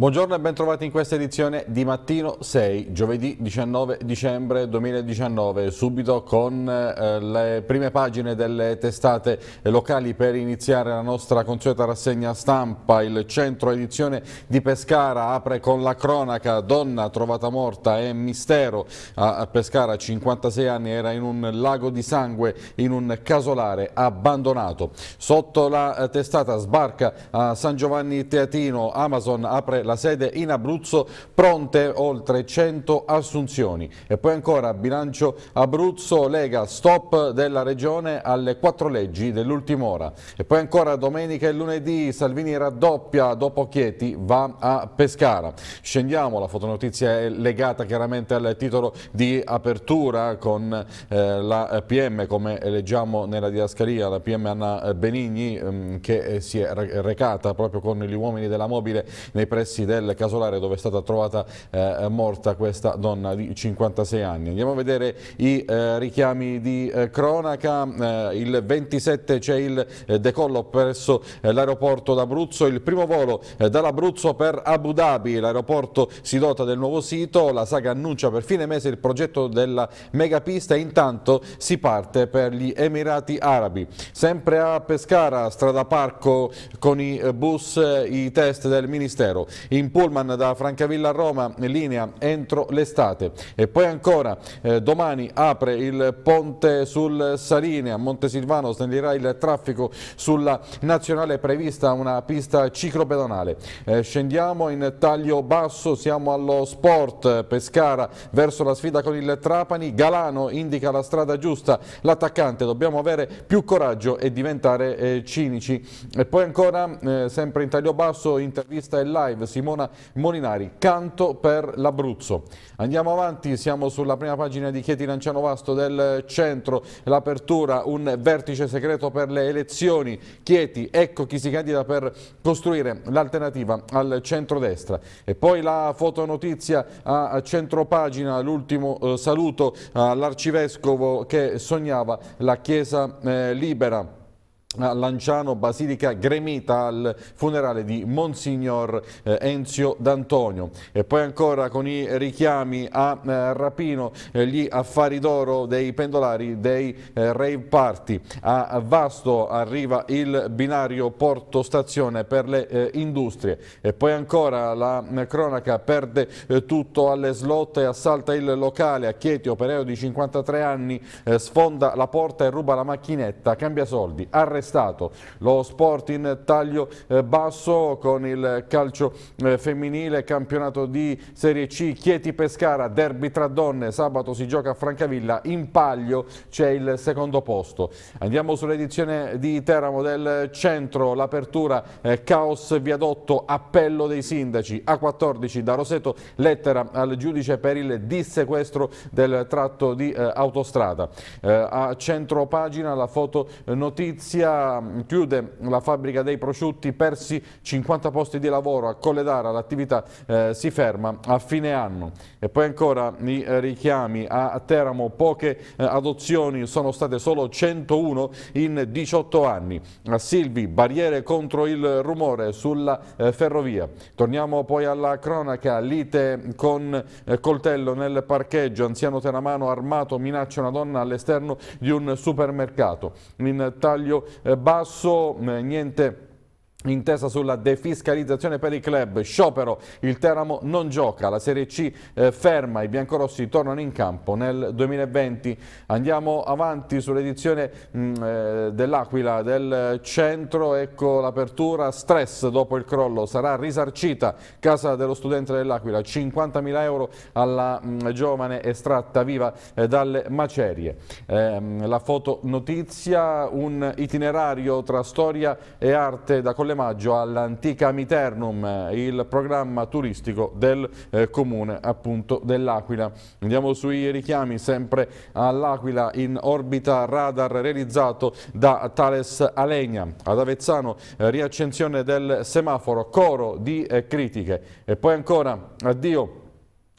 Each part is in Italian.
Buongiorno e ben trovati in questa edizione di Mattino 6, giovedì 19 dicembre 2019, subito con eh, le prime pagine delle testate locali per iniziare la nostra consueta rassegna stampa. Il centro edizione di Pescara apre con la cronaca donna trovata morta e mistero a Pescara, 56 anni, era in un lago di sangue in un casolare abbandonato. Sotto la eh, testata sbarca a San Giovanni Teatino, Amazon apre la la sede in Abruzzo, pronte oltre 100 assunzioni. E poi ancora bilancio Abruzzo, Lega, stop della regione alle quattro leggi dell'ultima ora. E poi ancora domenica e lunedì Salvini raddoppia dopo Chieti, va a Pescara. Scendiamo, la fotonotizia è legata chiaramente al titolo di apertura con eh, la PM, come leggiamo nella diascalia, la PM Anna Benigni ehm, che si è recata proprio con gli uomini della mobile nei pressi pressi del casolare dove è stata trovata eh, morta questa donna di 56 anni. Andiamo a vedere i eh, richiami di eh, cronaca, eh, il 27 c'è il eh, decollo presso eh, l'aeroporto d'Abruzzo, il primo volo dall'Abruzzo per Abu Dhabi, l'aeroporto si dota del nuovo sito, la saga annuncia per fine mese il progetto della megapista e intanto si parte per gli Emirati Arabi. Sempre a Pescara, strada parco con i bus, i test del Ministero in pullman da Francavilla a Roma, in linea entro l'estate. E poi ancora, eh, domani apre il ponte sul Saline, a Montesilvano snellirà il traffico sulla nazionale prevista una pista ciclopedonale. Eh, scendiamo in taglio basso, siamo allo sport, Pescara verso la sfida con il Trapani, Galano indica la strada giusta, l'attaccante, dobbiamo avere più coraggio e diventare eh, cinici. E poi ancora, eh, sempre in taglio basso, intervista e live, si Simona Molinari, canto per l'Abruzzo. Andiamo avanti, siamo sulla prima pagina di Chieti Lanciano Vasto del centro, l'apertura, un vertice segreto per le elezioni. Chieti, ecco chi si candida per costruire l'alternativa al centro-destra. E poi la fotonotizia a centropagina, l'ultimo eh, saluto all'arcivescovo che sognava la Chiesa eh, libera a Lanciano Basilica Gremita al funerale di Monsignor eh, Enzio D'Antonio e poi ancora con i richiami a eh, Rapino eh, gli affari d'oro dei pendolari dei rave party a Vasto arriva il binario Porto Stazione per le industrie e poi ancora la cronaca perde tutto alle slot e assalta il locale a Chieti operaio di 53 anni sfonda la porta e ruba la macchinetta cambia soldi arrestato stato Lo sport in taglio eh, basso con il calcio eh, femminile, campionato di Serie C, Chieti Pescara, derby tra donne, sabato si gioca a Francavilla, in paglio c'è il secondo posto. Andiamo sull'edizione di Teramo del centro, l'apertura eh, caos viadotto, appello dei sindaci, A14 da Roseto, lettera al giudice per il dissequestro del tratto di eh, autostrada. Eh, a centro pagina la fotonotizia eh, Puglia chiude la fabbrica dei prosciutti, persi 50 posti di lavoro a Colledara, l'attività eh, si ferma a fine anno. E poi ancora i richiami a Teramo, poche eh, adozioni, sono state solo 101 in 18 anni. A Silvi, barriere contro il rumore sulla eh, ferrovia. Torniamo poi alla cronaca, lite con eh, coltello nel parcheggio, anziano teramano armato minaccia una donna all'esterno di un supermercato. In taglio basso, eh, niente Intesa sulla defiscalizzazione per i club, sciopero, il Teramo non gioca, la Serie C eh, ferma, i biancorossi tornano in campo nel 2020. Andiamo avanti sull'edizione mm, eh, dell'Aquila del centro, ecco l'apertura, stress dopo il crollo, sarà risarcita casa dello studente dell'Aquila, 50.000 euro alla mm, giovane estratta viva eh, dalle macerie. Ehm, la fotonotizia, un itinerario tra storia e arte da collegare Valle Maggio all'antica Miternum, il programma turistico del eh, comune appunto dell'Aquila. Andiamo sui richiami sempre all'Aquila in orbita radar realizzato da Thales Alegna. Ad Avezzano eh, riaccensione del semaforo, coro di eh, critiche e poi ancora addio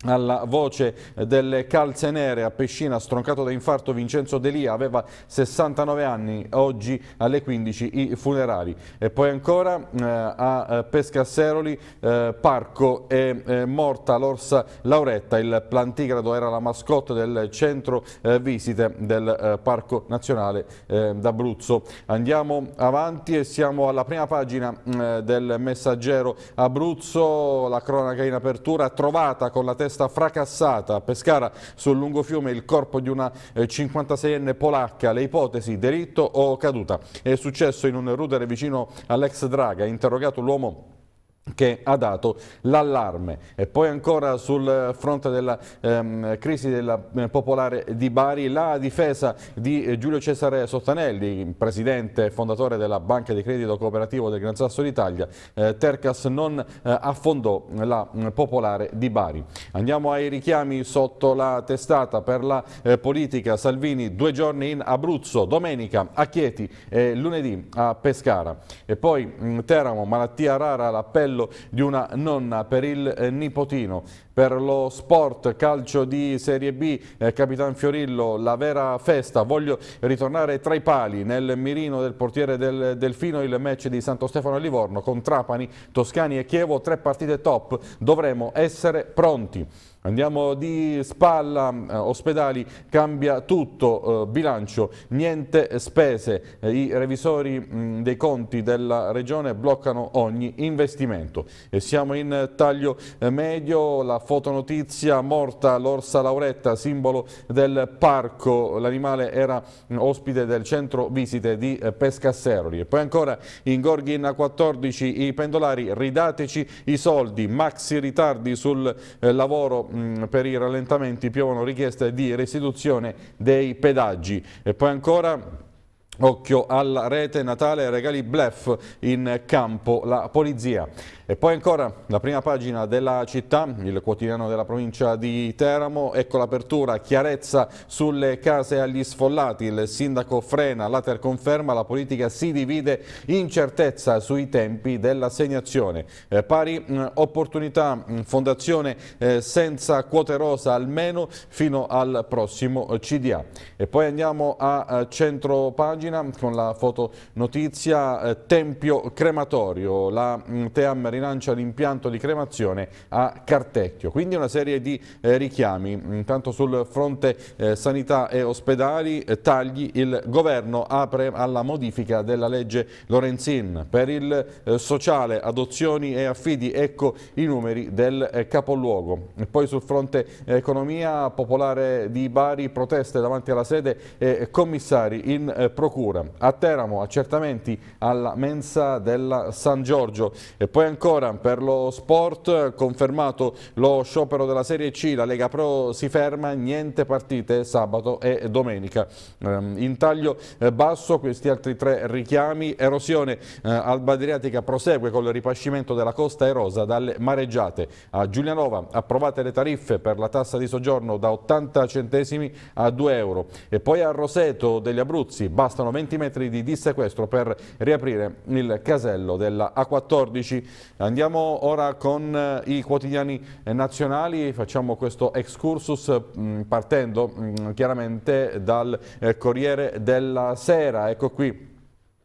alla voce eh, delle calze nere a Pescina, stroncato da infarto Vincenzo Delia, aveva 69 anni, oggi alle 15 i funerali. E poi ancora eh, a eh, Pescasseroli, eh, Parco è eh, morta l'orsa Lauretta, il plantigrado era la mascotte del centro eh, visite del Parco Nazionale d'Abruzzo. Andiamo avanti e siamo alla prima pagina mm, del messaggero Abruzzo, la cronaca in apertura trovata con la testa testa fracassata a Pescara sul lungo fiume il corpo di una 56enne eh, polacca. Le ipotesi, delitto o caduta? È successo in un rudere vicino all'ex Draga, interrogato l'uomo che ha dato l'allarme. E poi ancora sul fronte della ehm, crisi della eh, Popolare di Bari, la difesa di eh, Giulio Cesare Sottanelli, presidente e fondatore della Banca di Credito Cooperativo del Gran Sasso d'Italia, eh, Tercas non eh, affondò la mm, Popolare di Bari. Andiamo ai richiami sotto la testata per la eh, politica Salvini, due giorni in Abruzzo, domenica a Chieti e lunedì a Pescara. E poi mh, mm, Teramo, malattia rara, l'appello appello di una nonna per il eh, nipotino. Per lo sport calcio di Serie B, eh, Capitan Fiorillo, la vera festa. Voglio ritornare tra i pali nel mirino del portiere del Delfino, il match di Santo Stefano e Livorno con Trapani, Toscani e Chievo, tre partite top. Dovremo essere pronti. Andiamo di spalla, eh, ospedali cambia tutto, eh, bilancio, niente spese, eh, i revisori mm, dei conti della regione bloccano ogni investimento. E siamo in taglio medio, la fotonotizia morta l'orsa lauretta, simbolo del parco, l'animale era mm, ospite del centro visite di Pescasseroli. E poi ancora in Gorghin 14 i pendolari ridateci i soldi, maxi ritardi sul lavoro per i rallentamenti piovono richieste di restituzione dei pedaggi. E poi ancora Occhio alla rete natale, regali blef in campo, la polizia. E poi ancora la prima pagina della città, il quotidiano della provincia di Teramo, ecco l'apertura, chiarezza sulle case agli sfollati, il sindaco frena, l'Ater conferma, la politica si divide, incertezza sui tempi dell'assegnazione. Eh, pari mh, mm, opportunità, mh, mm, fondazione eh, senza quote rosa almeno fino al prossimo eh, CDA. E poi andiamo a, a eh, centro pagina pagina con la fotonotizia eh, Tempio Crematorio. La mm, Team rilancia l'impianto di cremazione a Cartecchio. Quindi una serie di eh, richiami. Intanto sul fronte eh, sanità e ospedali eh, tagli il governo apre alla modifica della legge Lorenzin. Per il eh, sociale adozioni e affidi ecco i numeri del eh, capoluogo. E poi sul fronte economia popolare di Bari proteste davanti alla sede e commissari in procura procura. A Teramo accertamenti alla mensa della San Giorgio. E poi ancora per lo sport confermato lo sciopero della Serie C, la Lega Pro si ferma, niente partite sabato e domenica. Ehm, in taglio eh, basso questi altri tre richiami, erosione eh, Alba Adriatica prosegue con il ripascimento della costa erosa dalle mareggiate. A Giulianova approvate le tariffe per la tassa di soggiorno da 80 centesimi a 2 euro. E poi a Roseto degli Abruzzi basta bastano 20 metri di dissequestro per riaprire il casello della A14. Andiamo ora con eh, i quotidiani eh, nazionali, facciamo questo excursus mm, partendo mm, chiaramente dal eh, Corriere della Sera. Ecco qui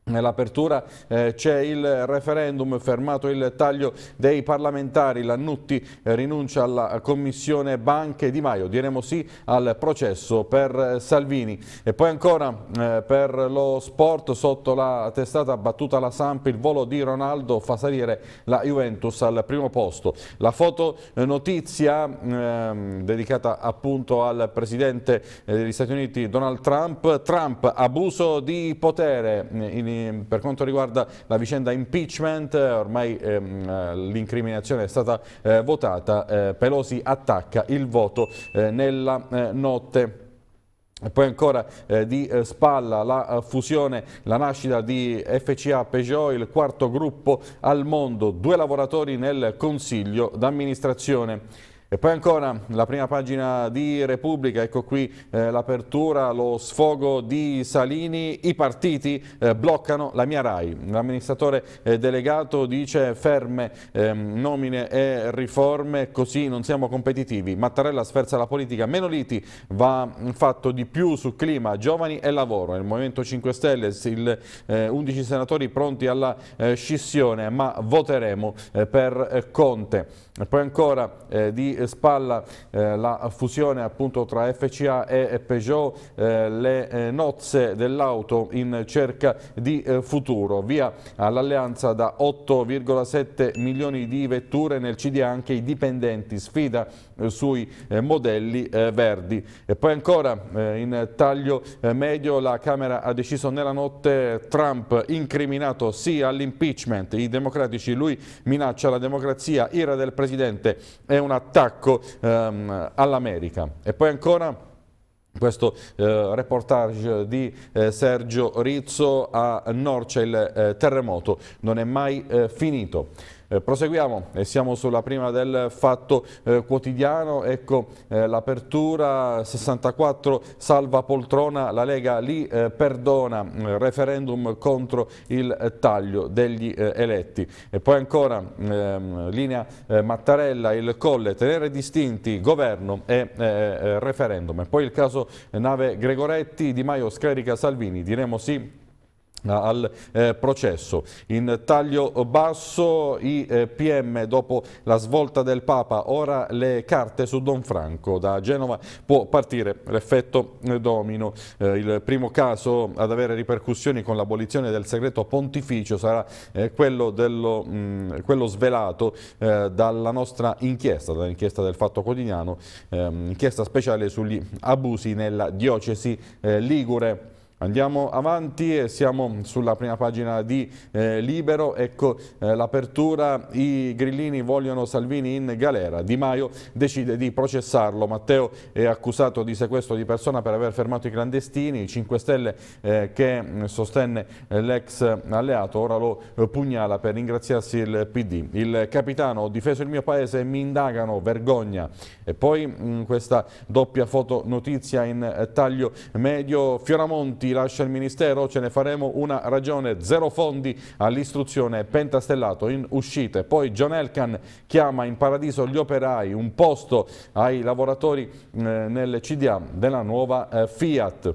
Nell'apertura eh, c'è il referendum, fermato il taglio dei parlamentari, Lannutti eh, rinuncia alla commissione banche Di Maio, diremo sì al processo per eh, Salvini. E poi ancora eh, per lo sport, sotto la testata battuta la Samp, il volo di Ronaldo fa salire la Juventus al primo posto. La fotonotizia eh, ehm, dedicata appunto al presidente eh, degli Stati Uniti Donald Trump, Trump abuso di potere in per quanto riguarda la vicenda impeachment ormai ehm, l'incriminazione è stata eh, votata, eh, Pelosi attacca il voto eh, nella eh, notte. poi ancora eh, di eh, spalla la uh, fusione, la nascita di FCA Peugeot, il quarto gruppo al mondo, due lavoratori nel consiglio d'amministrazione. E poi ancora la prima pagina di Repubblica, ecco qui eh, l'apertura, lo sfogo di Salini, i partiti eh, bloccano la mia RAI. L'amministratore eh, delegato dice ferme ehm, nomine e riforme, così non siamo competitivi. Mattarella sferza la politica, meno liti, va mm, fatto di più su clima, giovani e lavoro. Il Movimento 5 Stelle, il, 11 senatori pronti alla eh, scissione, ma voteremo eh, per eh, Conte. E poi ancora di spalla eh, la fusione appunto tra FCA e Peugeot, eh, le eh, nozze dell'auto in cerca di eh, futuro. Via all'alleanza da 8,7 milioni di vetture, nel CD anche i dipendenti, sfida eh, sui eh, modelli eh, verdi. E poi ancora in taglio medio la Camera ha deciso nella notte Trump incriminato sì all'impeachment, i democratici, lui minaccia la democrazia, ira del Presidente, è un attacco ehm, all'America. E poi ancora questo eh, reportage di eh, Sergio Rizzo a Norcia, il eh, terremoto non è mai finito. Eh, proseguiamo e siamo sulla prima del fatto eh, quotidiano, ecco eh, l'apertura 64 salva poltrona, la Lega lì eh, perdona, mm, referendum contro il taglio degli eh, eletti. E poi ancora ehm, linea eh, Mattarella, il Colle, tenere distinti governo e referendum. E poi il caso nave Gregoretti, Di Maio scarica Salvini, diremo sì al eh, processo. In taglio basso i eh, PM dopo la svolta del Papa, ora le carte su Don Franco. Da Genova può partire l'effetto eh, domino. Eh, il primo caso ad avere ripercussioni con l'abolizione del segreto pontificio sarà eh, quello, dello, mh, mm, quello, svelato eh, dalla nostra inchiesta, dall'inchiesta del Fatto Quotidiano, ehm, inchiesta speciale sugli abusi nella diocesi ligure. Andiamo avanti e siamo sulla prima pagina di eh, Libero, ecco eh, l'apertura, i grillini vogliono Salvini in galera, Di Maio decide di processarlo, Matteo è accusato di sequestro di persona per aver fermato i clandestini, 5 Stelle eh, che mm, sostenne eh, l'ex alleato ora lo eh, pugnala per ringraziarsi il PD. Il capitano ho difeso il mio paese e mi indagano, vergogna. E poi mh, mm, questa doppia fotonotizia in eh, taglio medio, Fioramonti Monti lascia il Ministero, ce ne faremo una ragione, zero fondi all'istruzione pentastellato in uscite. Poi John Elkan chiama in paradiso gli operai, un posto ai lavoratori eh, nel CDA della nuova eh, Fiat.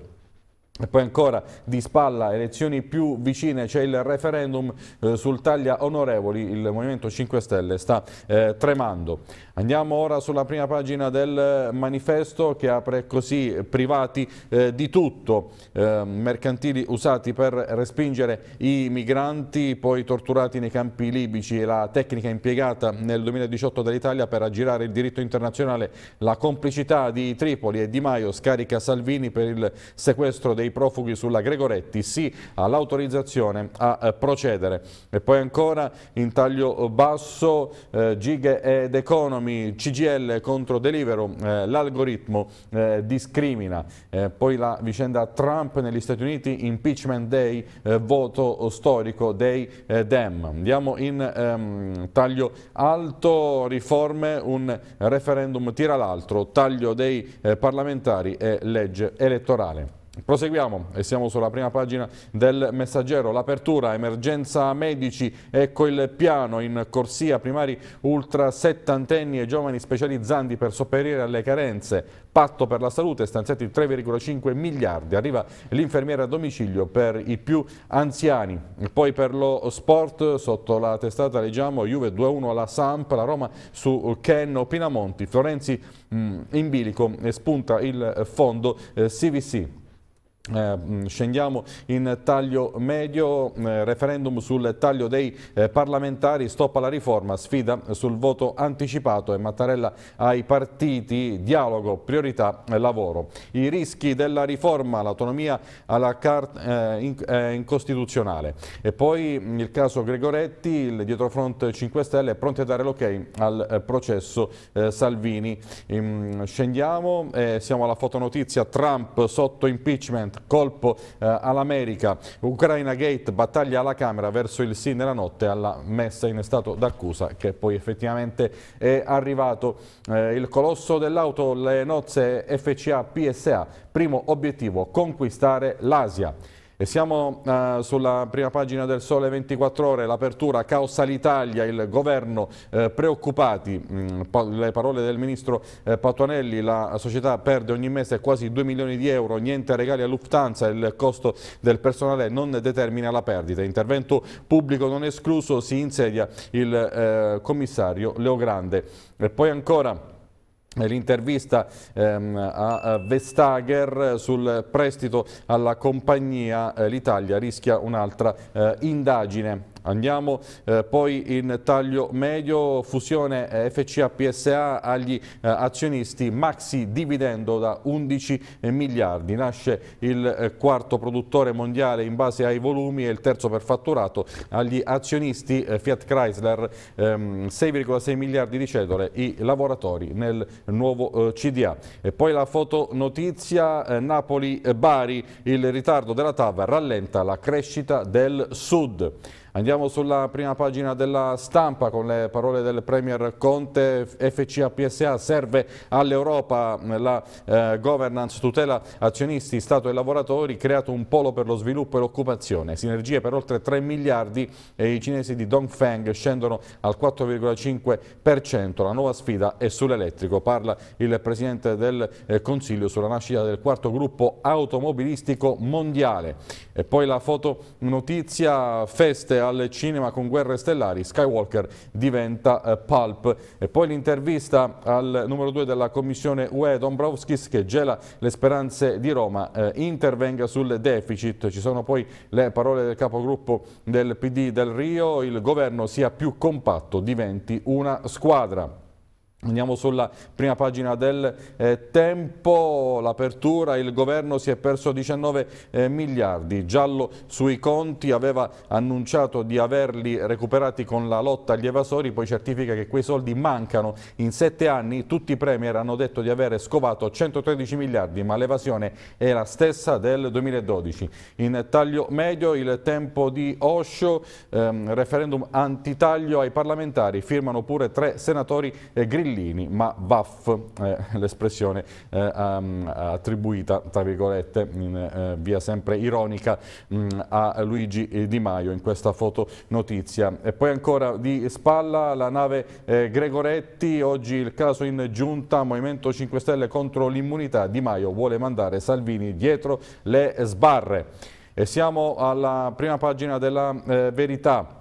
E poi ancora di spalla, elezioni più vicine, c'è il referendum eh, sul taglia onorevoli, il Movimento 5 Stelle sta eh, tremando. Andiamo ora sulla prima pagina del manifesto che apre così privati eh, di tutto, eh, mercantili usati per respingere i migranti, poi torturati nei campi libici, e la tecnica impiegata nel 2018 dall'Italia per aggirare il diritto internazionale, la complicità di Tripoli e Di Maio scarica Salvini per il sequestro dei i profughi sulla Gregoretti, sì all'autorizzazione a eh, procedere. E poi ancora in taglio basso eh, Gig ed Economy, CGL contro Delivero, eh, l'algoritmo eh, discrimina. Eh, poi la vicenda Trump negli Stati Uniti, impeachment day, eh, voto storico dei Dem. Andiamo in ehm, taglio alto, riforme, un referendum tira l'altro, taglio dei parlamentari e legge elettorale. Proseguiamo e siamo sulla prima pagina del messaggero. L'apertura, emergenza medici, ecco il piano in corsia primari ultra settantenni e giovani specializzanti per sopperire alle carenze. Patto per la salute, stanziati 3,5 miliardi. Arriva l'infermiera a domicilio per i più anziani. Poi per lo sport, sotto la testata leggiamo Juve 2-1 alla Samp, la Roma su Ken Pinamonti, Florenzi mm, in bilico e spunta il fondo CVC. Eh, eh, mm, scendiamo in taglio medio, eh, referendum sul taglio dei eh, parlamentari, stop alla riforma, sfida sul voto anticipato e Mattarella ai partiti, dialogo, priorità, lavoro. I rischi della riforma, l'autonomia alla carta incostituzionale. E poi mm, il caso Gregoretti, il dietrofront 5 Stelle è pronto a dare l'ok al processo Salvini. Ehm, scendiamo, siamo alla fotonotizia Trump sotto impeachment Bryant, colpo eh, all'America, Ucraina Gate, battaglia alla Camera verso il sì nella notte alla messa in stato d'accusa che poi effettivamente è arrivato. Eh, il colosso dell'auto, le nozze FCA PSA, primo obiettivo conquistare l'Asia. E siamo eh, sulla prima pagina del Sole 24 Ore, l'apertura causa l'Italia, il governo eh, preoccupati, mh, mm, pa le parole del ministro eh, Patuanelli, la società perde ogni mese quasi 2 milioni di euro, niente regali a Lufthansa, il costo del personale non determina la perdita, intervento pubblico non escluso, si insedia il eh, commissario Leo Grande. E poi ancora l'intervista ehm, a Vestager sul prestito alla compagnia, eh, l'Italia rischia un'altra eh, indagine. Andiamo eh, poi in taglio medio, fusione eh, FCA-PSA agli eh, azionisti, maxi dividendo da 11 eh, miliardi. Nasce il eh, quarto produttore mondiale in base ai volumi e il terzo per fatturato agli azionisti eh, Fiat Chrysler, ehm, 6,6 miliardi di cedole, i lavoratori nel nuovo CDA. E poi la fotonotizia Napoli-Bari, il ritardo della TAV rallenta la crescita del Sud. Andiamo sulla prima pagina della stampa con le parole del Premier Conte, FCA-PSA serve all'Europa la eh, governance, tutela azionisti, Stato e lavoratori, creato un polo per lo sviluppo e l'occupazione, sinergie per oltre 3 miliardi e i cinesi di Dongfeng scendono al 4,5%, la nuova sfida è sull'elettrico, parla il Presidente del eh, Consiglio sulla nascita del quarto gruppo automobilistico mondiale. E poi la fotonotizia feste al cinema con Guerre Stellari, Skywalker diventa eh, pulp. E poi l'intervista al numero 2 della Commissione UE, Dombrovskis, che gela le speranze di Roma, eh, intervenga sul deficit. Ci sono poi le parole del capogruppo del PD del Rio, il governo sia più compatto, diventi una squadra. Andiamo sulla prima pagina del eh, tempo, l'apertura, il governo si è perso 19 eh, miliardi, giallo sui conti, aveva annunciato di averli recuperati con la lotta agli evasori, poi certifica che quei soldi mancano. In sette anni tutti i premier hanno detto di avere scovato 113 miliardi, ma l'evasione è la stessa del 2012. In taglio medio il tempo di Osho, ehm, referendum antitaglio ai parlamentari, firmano pure tre senatori eh, grilli Bellini, ma vaff, eh, l'espressione eh, um, attribuita, tra virgolette, in eh, via sempre ironica, mh, mm, a Luigi eh, Di Maio in questa fotonotizia. E poi ancora di spalla la nave eh, Gregoretti, oggi il caso in giunta, Movimento 5 Stelle contro l'immunità, Di Maio vuole mandare Salvini dietro le sbarre. E siamo alla prima pagina della eh, verità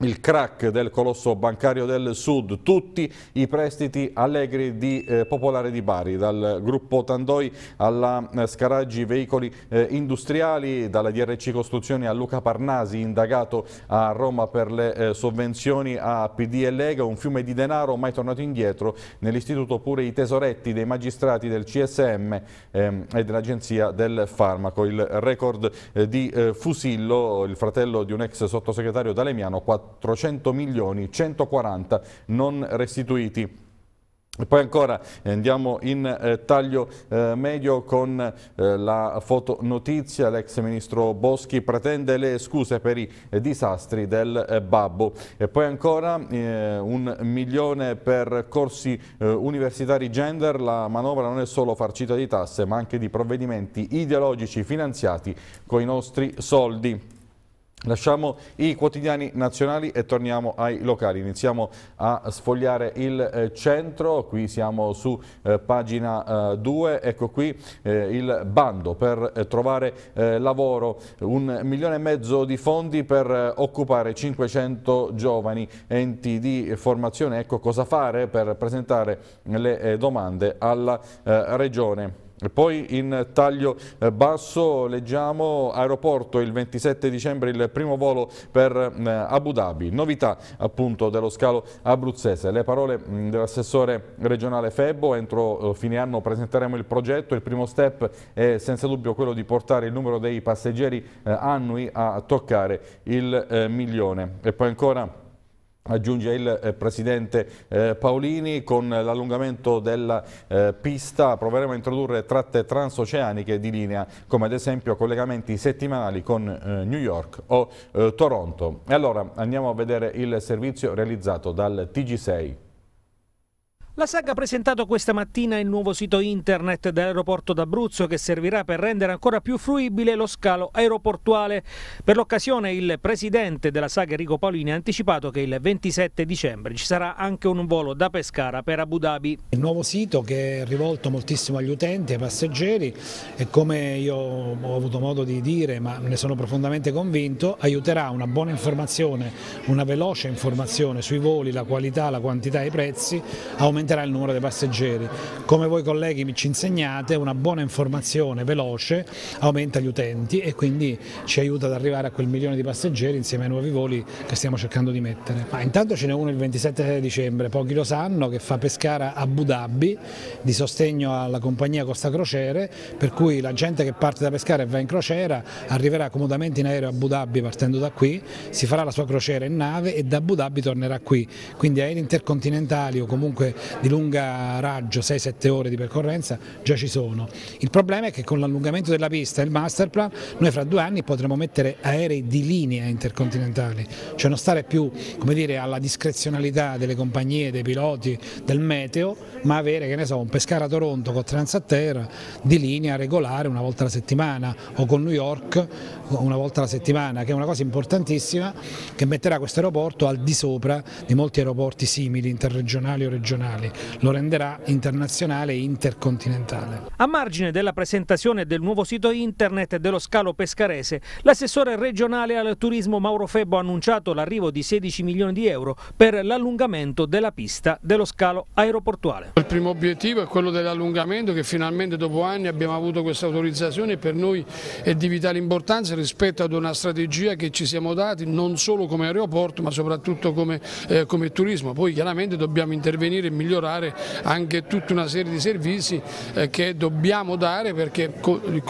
il crack del colosso bancario del Sud, tutti i prestiti allegri di eh, Popolare di Bari, dal gruppo Tandoi alla eh, Scaraggi Veicoli eh, Industriali, dalla DRC Costruzioni a Luca Parnasi, indagato a Roma per le eh, sovvenzioni a PD e Lega, un fiume di denaro mai tornato indietro, nell'istituto pure i tesoretti dei magistrati del CSM ehm, e dell'Agenzia del Farmaco, il record eh, di eh, Fusillo, il fratello di un ex sottosegretario D'Alemiano, 4 400 milioni, 140 non restituiti. poi ancora eh, andiamo in eh, taglio eh, medio con eh, la fotonotizia, l'ex ministro Boschi pretende le scuse per i eh, disastri del eh, Babbo. E poi ancora un milione per corsi universitari gender, la manovra non è solo farcita di tasse ma anche di provvedimenti ideologici finanziati con i nostri soldi. Lasciamo i quotidiani nazionali e torniamo ai locali. Iniziamo a sfogliare il eh, centro, qui siamo su eh, pagina 2, eh, ecco qui eh, il bando per eh, trovare eh, lavoro, un milione e mezzo di fondi per occupare 500 giovani enti di formazione, ecco cosa fare per presentare le domande alla Regione poi in taglio eh, basso leggiamo aeroporto il 27 dicembre il primo volo per eh, Abu Dhabi, novità appunto dello scalo abruzzese. Le parole mm, dell'assessore regionale Febbo, entro eh, fine anno presenteremo il progetto, il primo step è senza dubbio quello di portare il numero dei passeggeri annui a toccare il milione. E poi ancora aggiunge il eh, Presidente eh, Paolini, con l'allungamento della eh, pista proveremo a introdurre tratte transoceaniche di linea, come ad esempio collegamenti settimanali con eh, New York o eh, Toronto. E allora andiamo a vedere il servizio realizzato dal TG6. La saga ha presentato questa mattina il nuovo sito internet dell'aeroporto d'Abruzzo che servirà per rendere ancora più fruibile lo scalo aeroportuale. Per l'occasione il presidente della saga Enrico Paolini ha anticipato che il 27 dicembre ci sarà anche un volo da Pescara per Abu Dhabi. Il nuovo sito che è rivolto moltissimo agli utenti, ai passeggeri e come io ho avuto modo di dire ma ne sono profondamente convinto, aiuterà una buona informazione, una veloce informazione sui voli, la qualità, la quantità e i prezzi, aumentare aumenterà il numero dei passeggeri. Come voi colleghi ci insegnate, una buona informazione veloce aumenta gli utenti e quindi ci aiuta ad arrivare a quel milione di passeggeri insieme ai nuovi voli che stiamo cercando di mettere. Ma intanto ce n'è uno il 27 dicembre, pochi lo sanno, che fa Pescara Abu Dhabi di sostegno alla compagnia Costa Crociere, per cui la gente che parte da Pescara e va in crociera arriverà comodamente in aereo a Abu Dhabi partendo da qui, si farà la sua crociera in nave e da Abu Dhabi tornerà qui. Quindi aerei intercontinentali o comunque di lunga raggio, 6-7 ore di percorrenza, già ci sono. Il problema è che con l'allungamento della pista e il master plan noi fra due anni potremo mettere aerei di linea intercontinentali, cioè non stare più dire, alla discrezionalità delle compagnie, dei piloti, del meteo, ma avere che so, un Pescara Toronto con Transatterra di linea regolare una volta alla settimana o con New York una volta alla settimana, che è una cosa importantissima che metterà questo aeroporto al di sopra di molti aeroporti simili, interregionali o regionali mondiali, lo renderà internazionale e intercontinentale. A margine della presentazione del nuovo sito internet dello scalo pescarese, l'assessore regionale al turismo Mauro Febbo ha annunciato l'arrivo di 16 milioni di euro per l'allungamento della pista dello scalo aeroportuale. Il primo obiettivo è quello dell'allungamento che finalmente dopo anni abbiamo avuto questa autorizzazione e per noi è di vitale importanza rispetto ad una strategia che ci siamo dati non solo come aeroporto ma soprattutto come, eh, come turismo. Poi chiaramente dobbiamo intervenire e migliorare migliorare anche tutta una serie di servizi eh, che dobbiamo dare perché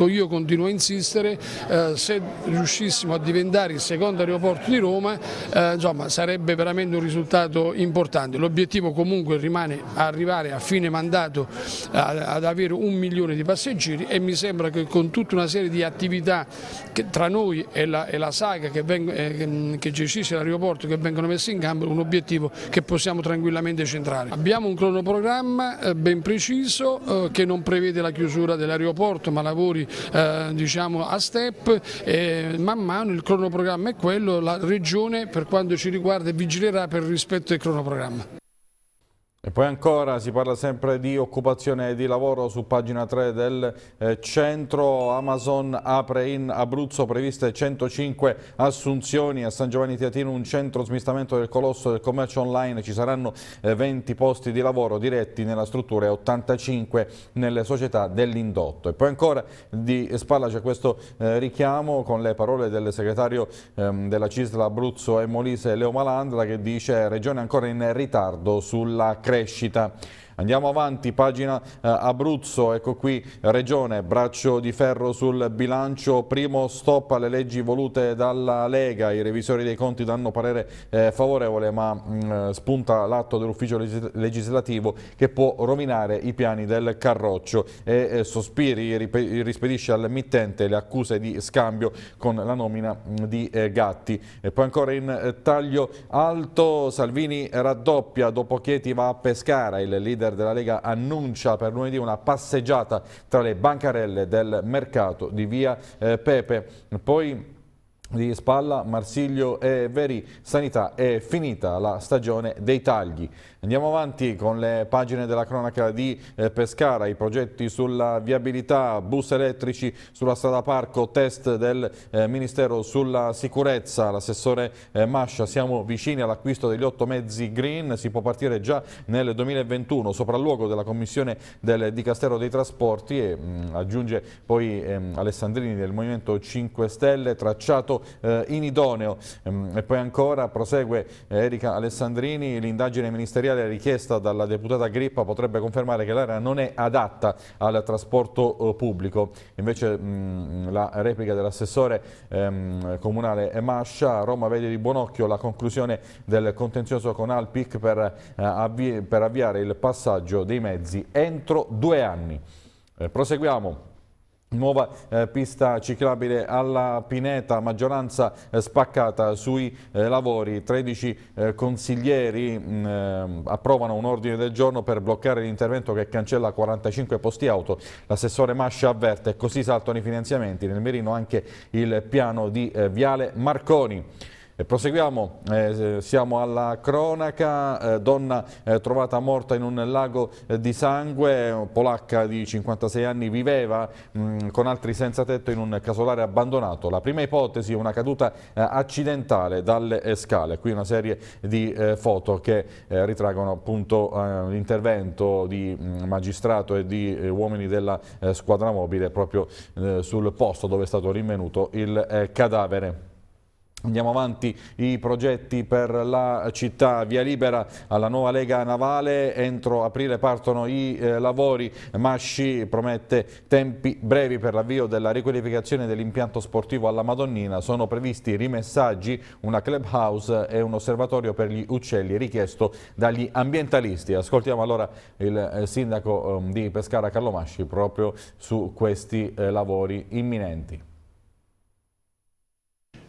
io continuo a insistere, eh, se riuscissimo a diventare il secondo aeroporto di Roma eh, insomma, sarebbe veramente un risultato importante. L'obiettivo comunque rimane arrivare a fine mandato ad avere un milione di passeggeri e mi sembra che con tutta una serie di attività che tra noi e la, e la saga che, vengo, eh, che gestisce l'aeroporto che vengono messe in campo un obiettivo che possiamo tranquillamente centrare. Abbiamo un cronoprogramma eh, ben preciso eh, che non prevede la chiusura dell'aeroporto ma lavori eh, diciamo, a step e man mano il cronoprogramma è quello, la Regione per quanto ci riguarda vigilerà per rispetto del cronoprogramma. E poi ancora si parla sempre di occupazione e di lavoro su pagina 3 del eh, centro Amazon apre in Abruzzo previste 105 assunzioni a San Giovanni Teatino un centro smistamento del colosso del commercio online ci saranno eh, 20 posti di lavoro diretti nella struttura e 85 nelle società dell'indotto e poi ancora di spalla c'è questo eh, richiamo con le parole del segretario ehm, della Cisla Abruzzo e Molise Leo Malandra che dice regione ancora in ritardo sulla crescita. Andiamo avanti, pagina eh, Abruzzo, ecco qui Regione, braccio di ferro sul bilancio, primo stop alle leggi volute dalla Lega, i revisori dei conti danno parere eh, favorevole ma mh, mm, eh, spunta l'atto dell'ufficio legislativo che può rovinare i piani del Carroccio e eh, Sospiri rispedisce al mittente le accuse di scambio con la nomina mh, mm, di eh, Gatti. E poi ancora in eh, taglio alto, Salvini raddoppia, dopo Chieti va a Pescara, il leader leader della Lega annuncia per lunedì una passeggiata tra le bancarelle del mercato di via eh, Pepe. Poi di Spalla, Marsiglio e Veri, Sanità è finita la stagione dei tagli. Andiamo avanti con le pagine della cronaca di eh, Pescara, i progetti sulla viabilità, bus elettrici sulla strada parco, test del eh, Ministero sulla sicurezza, l'assessore eh, Mascia, siamo vicini all'acquisto degli otto mezzi green, si può partire già nel 2021, sopralluogo della Commissione del Dicastero dei Trasporti e mh, mm, aggiunge poi ehm, Alessandrini del Movimento 5 Stelle, tracciato eh, inidoneo. Ehm, e poi ancora prosegue Erika Alessandrini, l'indagine ministeriale ministeriale richiesta dalla deputata Grippa potrebbe confermare che l'area non è adatta al trasporto eh, pubblico. Invece mh, mm, la replica dell'assessore ehm, comunale Mascia, Roma vede di buon occhio la conclusione del contenzioso con Alpic per, eh, avvi per avviare il passaggio dei mezzi entro due anni. Eh, proseguiamo. Nuova eh, pista ciclabile alla Pineta, maggioranza eh, spaccata sui eh, lavori, 13 eh, consiglieri mh, mm, eh, approvano un ordine del giorno per bloccare l'intervento che cancella 45 posti auto, l'assessore Mascia avverte così saltano i finanziamenti, nel mirino anche il piano di eh, Viale Marconi proseguiamo, eh, siamo alla cronaca, eh, donna eh, trovata morta in un lago eh, di sangue, polacca di 56 anni viveva mh, mm, con altri senza tetto in un casolare abbandonato. La prima ipotesi è una caduta eh, accidentale dalle eh, scale, qui una serie di foto che ritraggono appunto l'intervento di mh, mm, magistrato e di uomini della squadra mobile proprio sul posto dove è stato rinvenuto il cadavere. Andiamo avanti i progetti per la città, via libera alla nuova Lega Navale, entro aprile partono i eh, lavori, Masci promette tempi brevi per l'avvio della riqualificazione dell'impianto sportivo alla Madonnina, sono previsti rimessaggi, una clubhouse e un osservatorio per gli uccelli richiesto dagli ambientalisti. Ascoltiamo allora il eh, sindaco eh, di Pescara Carlo Masci proprio su questi eh, lavori imminenti.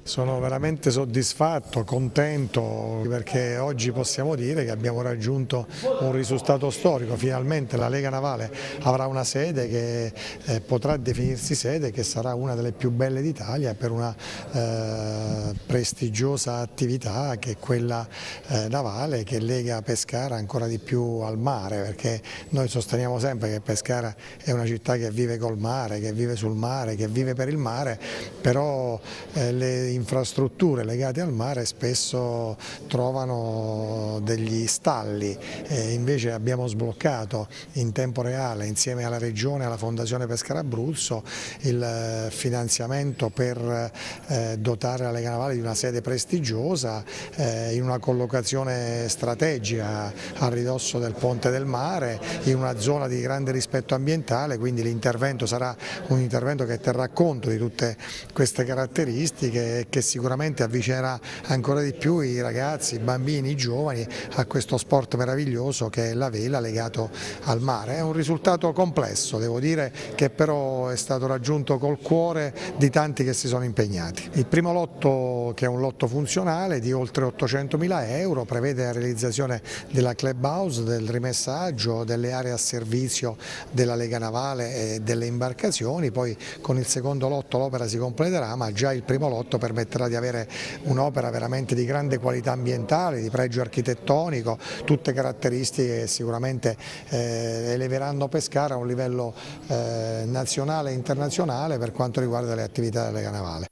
Sono veramente soddisfatto, contento perché oggi possiamo dire che abbiamo raggiunto un risultato storico, finalmente la Lega Navale avrà una sede che eh, potrà definirsi sede che sarà una delle più belle d'Italia per una eh, prestigiosa attività che è quella eh, navale che lega Pescara ancora di più al mare perché noi sosteniamo sempre che Pescara è una città che vive col mare, che vive sul mare, che vive per il mare, però eh, le infrastrutture legate al mare spesso trovano degli stalli, eh, invece abbiamo sbloccato in tempo reale insieme alla Regione e alla Fondazione Pescara Abruzzo il eh, finanziamento per eh, dotare la Lega Navale di una sede prestigiosa eh, in una collocazione strategica a ridosso del Ponte del Mare, in una zona di grande rispetto ambientale, quindi l'intervento sarà un intervento che terrà conto di tutte queste caratteristiche eh, che sicuramente avvicinerà ancora di più i ragazzi, i bambini, i giovani a questo sport meraviglioso che è la vela legato al mare. È un risultato complesso, devo dire, che però è stato raggiunto col cuore di tanti che si sono impegnati. Il primo lotto, che è un lotto funzionale di oltre 800 mila euro, prevede la realizzazione della club house, del rimessaggio, delle aree a servizio della Lega Navale e delle imbarcazioni, poi con il secondo lotto l'opera si completerà, ma già il primo lotto per permetterà di avere un'opera veramente di grande qualità ambientale, di pregio architettonico, tutte caratteristiche che sicuramente eh, eleveranno Pescara a un livello eh, nazionale e internazionale per quanto riguarda le attività della Lega Navale.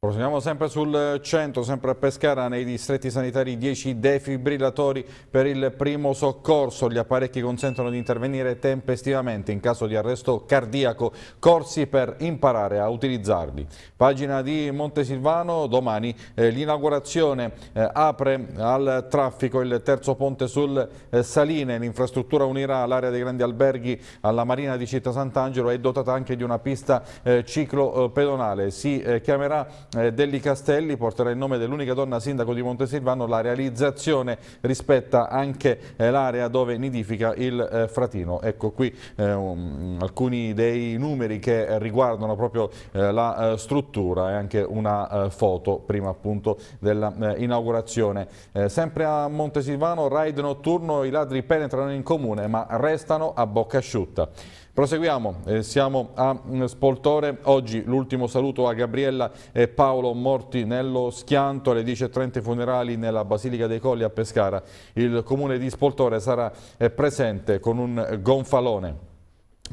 Proseguiamo sempre sul centro, sempre a Pescara, nei distretti sanitari 10 defibrillatori per il primo soccorso. Gli apparecchi consentono di intervenire tempestivamente in caso di arresto cardiaco, corsi per imparare a utilizzarli. Pagina di Montesilvano, domani eh, l'inaugurazione eh, apre al traffico il terzo ponte sul eh, Saline. L'infrastruttura unirà l'area dei grandi alberghi alla Marina di Città Sant'Angelo e è dotata anche di una pista eh, ciclopedonale. Eh, si eh, chiamerà eh, Delli Castelli porterà il nome dell'unica donna sindaco di Montesilvano, la realizzazione rispetta anche eh, l'area dove nidifica il eh, fratino. Ecco qui um, alcuni dei numeri che riguardano proprio eh, la struttura e anche una foto prima appunto dell'inaugurazione. sempre a Montesilvano, raid notturno, i ladri penetrano in comune ma restano a bocca asciutta. Proseguiamo, eh, siamo a mm, Spoltore, oggi l'ultimo saluto a Gabriella e Paolo morti nello schianto alle 10.30 funerali nella Basilica dei Colli a Pescara. Il comune di Spoltore sarà eh, presente con un gonfalone.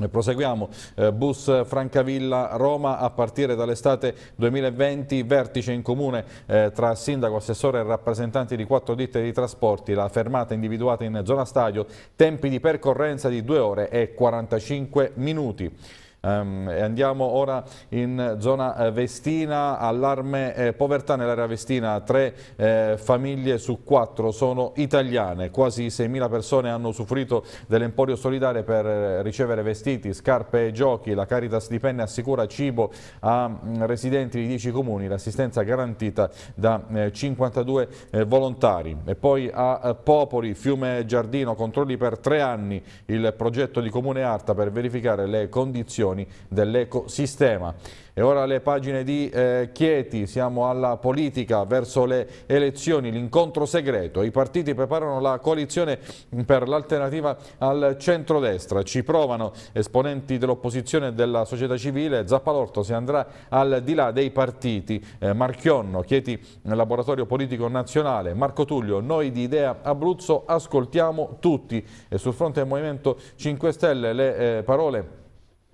Proseguiamo, eh, bus Francavilla Roma a partire dall'estate 2020, vertice in comune eh, tra sindaco, assessore e rappresentanti di quattro ditte di trasporti, la fermata individuata in zona stadio, tempi di percorrenza di 2 ore e 45 minuti. Ehm, andiamo ora in zona eh, Vestina, allarme eh, povertà nell'area Vestina, tre eh, famiglie su quattro sono italiane, quasi 6.000 persone hanno usufruito dell'emporio solidale per ricevere vestiti, scarpe e giochi, la Caritas di Penne assicura cibo a mm, residenti di 10 comuni, l'assistenza garantita da 52 volontari. E poi a Popoli, Fiume Giardino, controlli per tre anni il progetto di Comune Arta per verificare le condizioni condizioni dell'ecosistema. E ora le pagine di eh, Chieti, siamo alla politica verso le elezioni, l'incontro segreto. I partiti preparano la coalizione per l'alternativa al centrodestra. Ci provano esponenti dell'opposizione e della società civile. Zappalorto si andrà al di là dei partiti. Eh, Marchionno, Chieti, laboratorio politico nazionale. Marco Tullio, noi di Idea Abruzzo ascoltiamo tutti. E sul fronte del Movimento 5 Stelle le eh, parole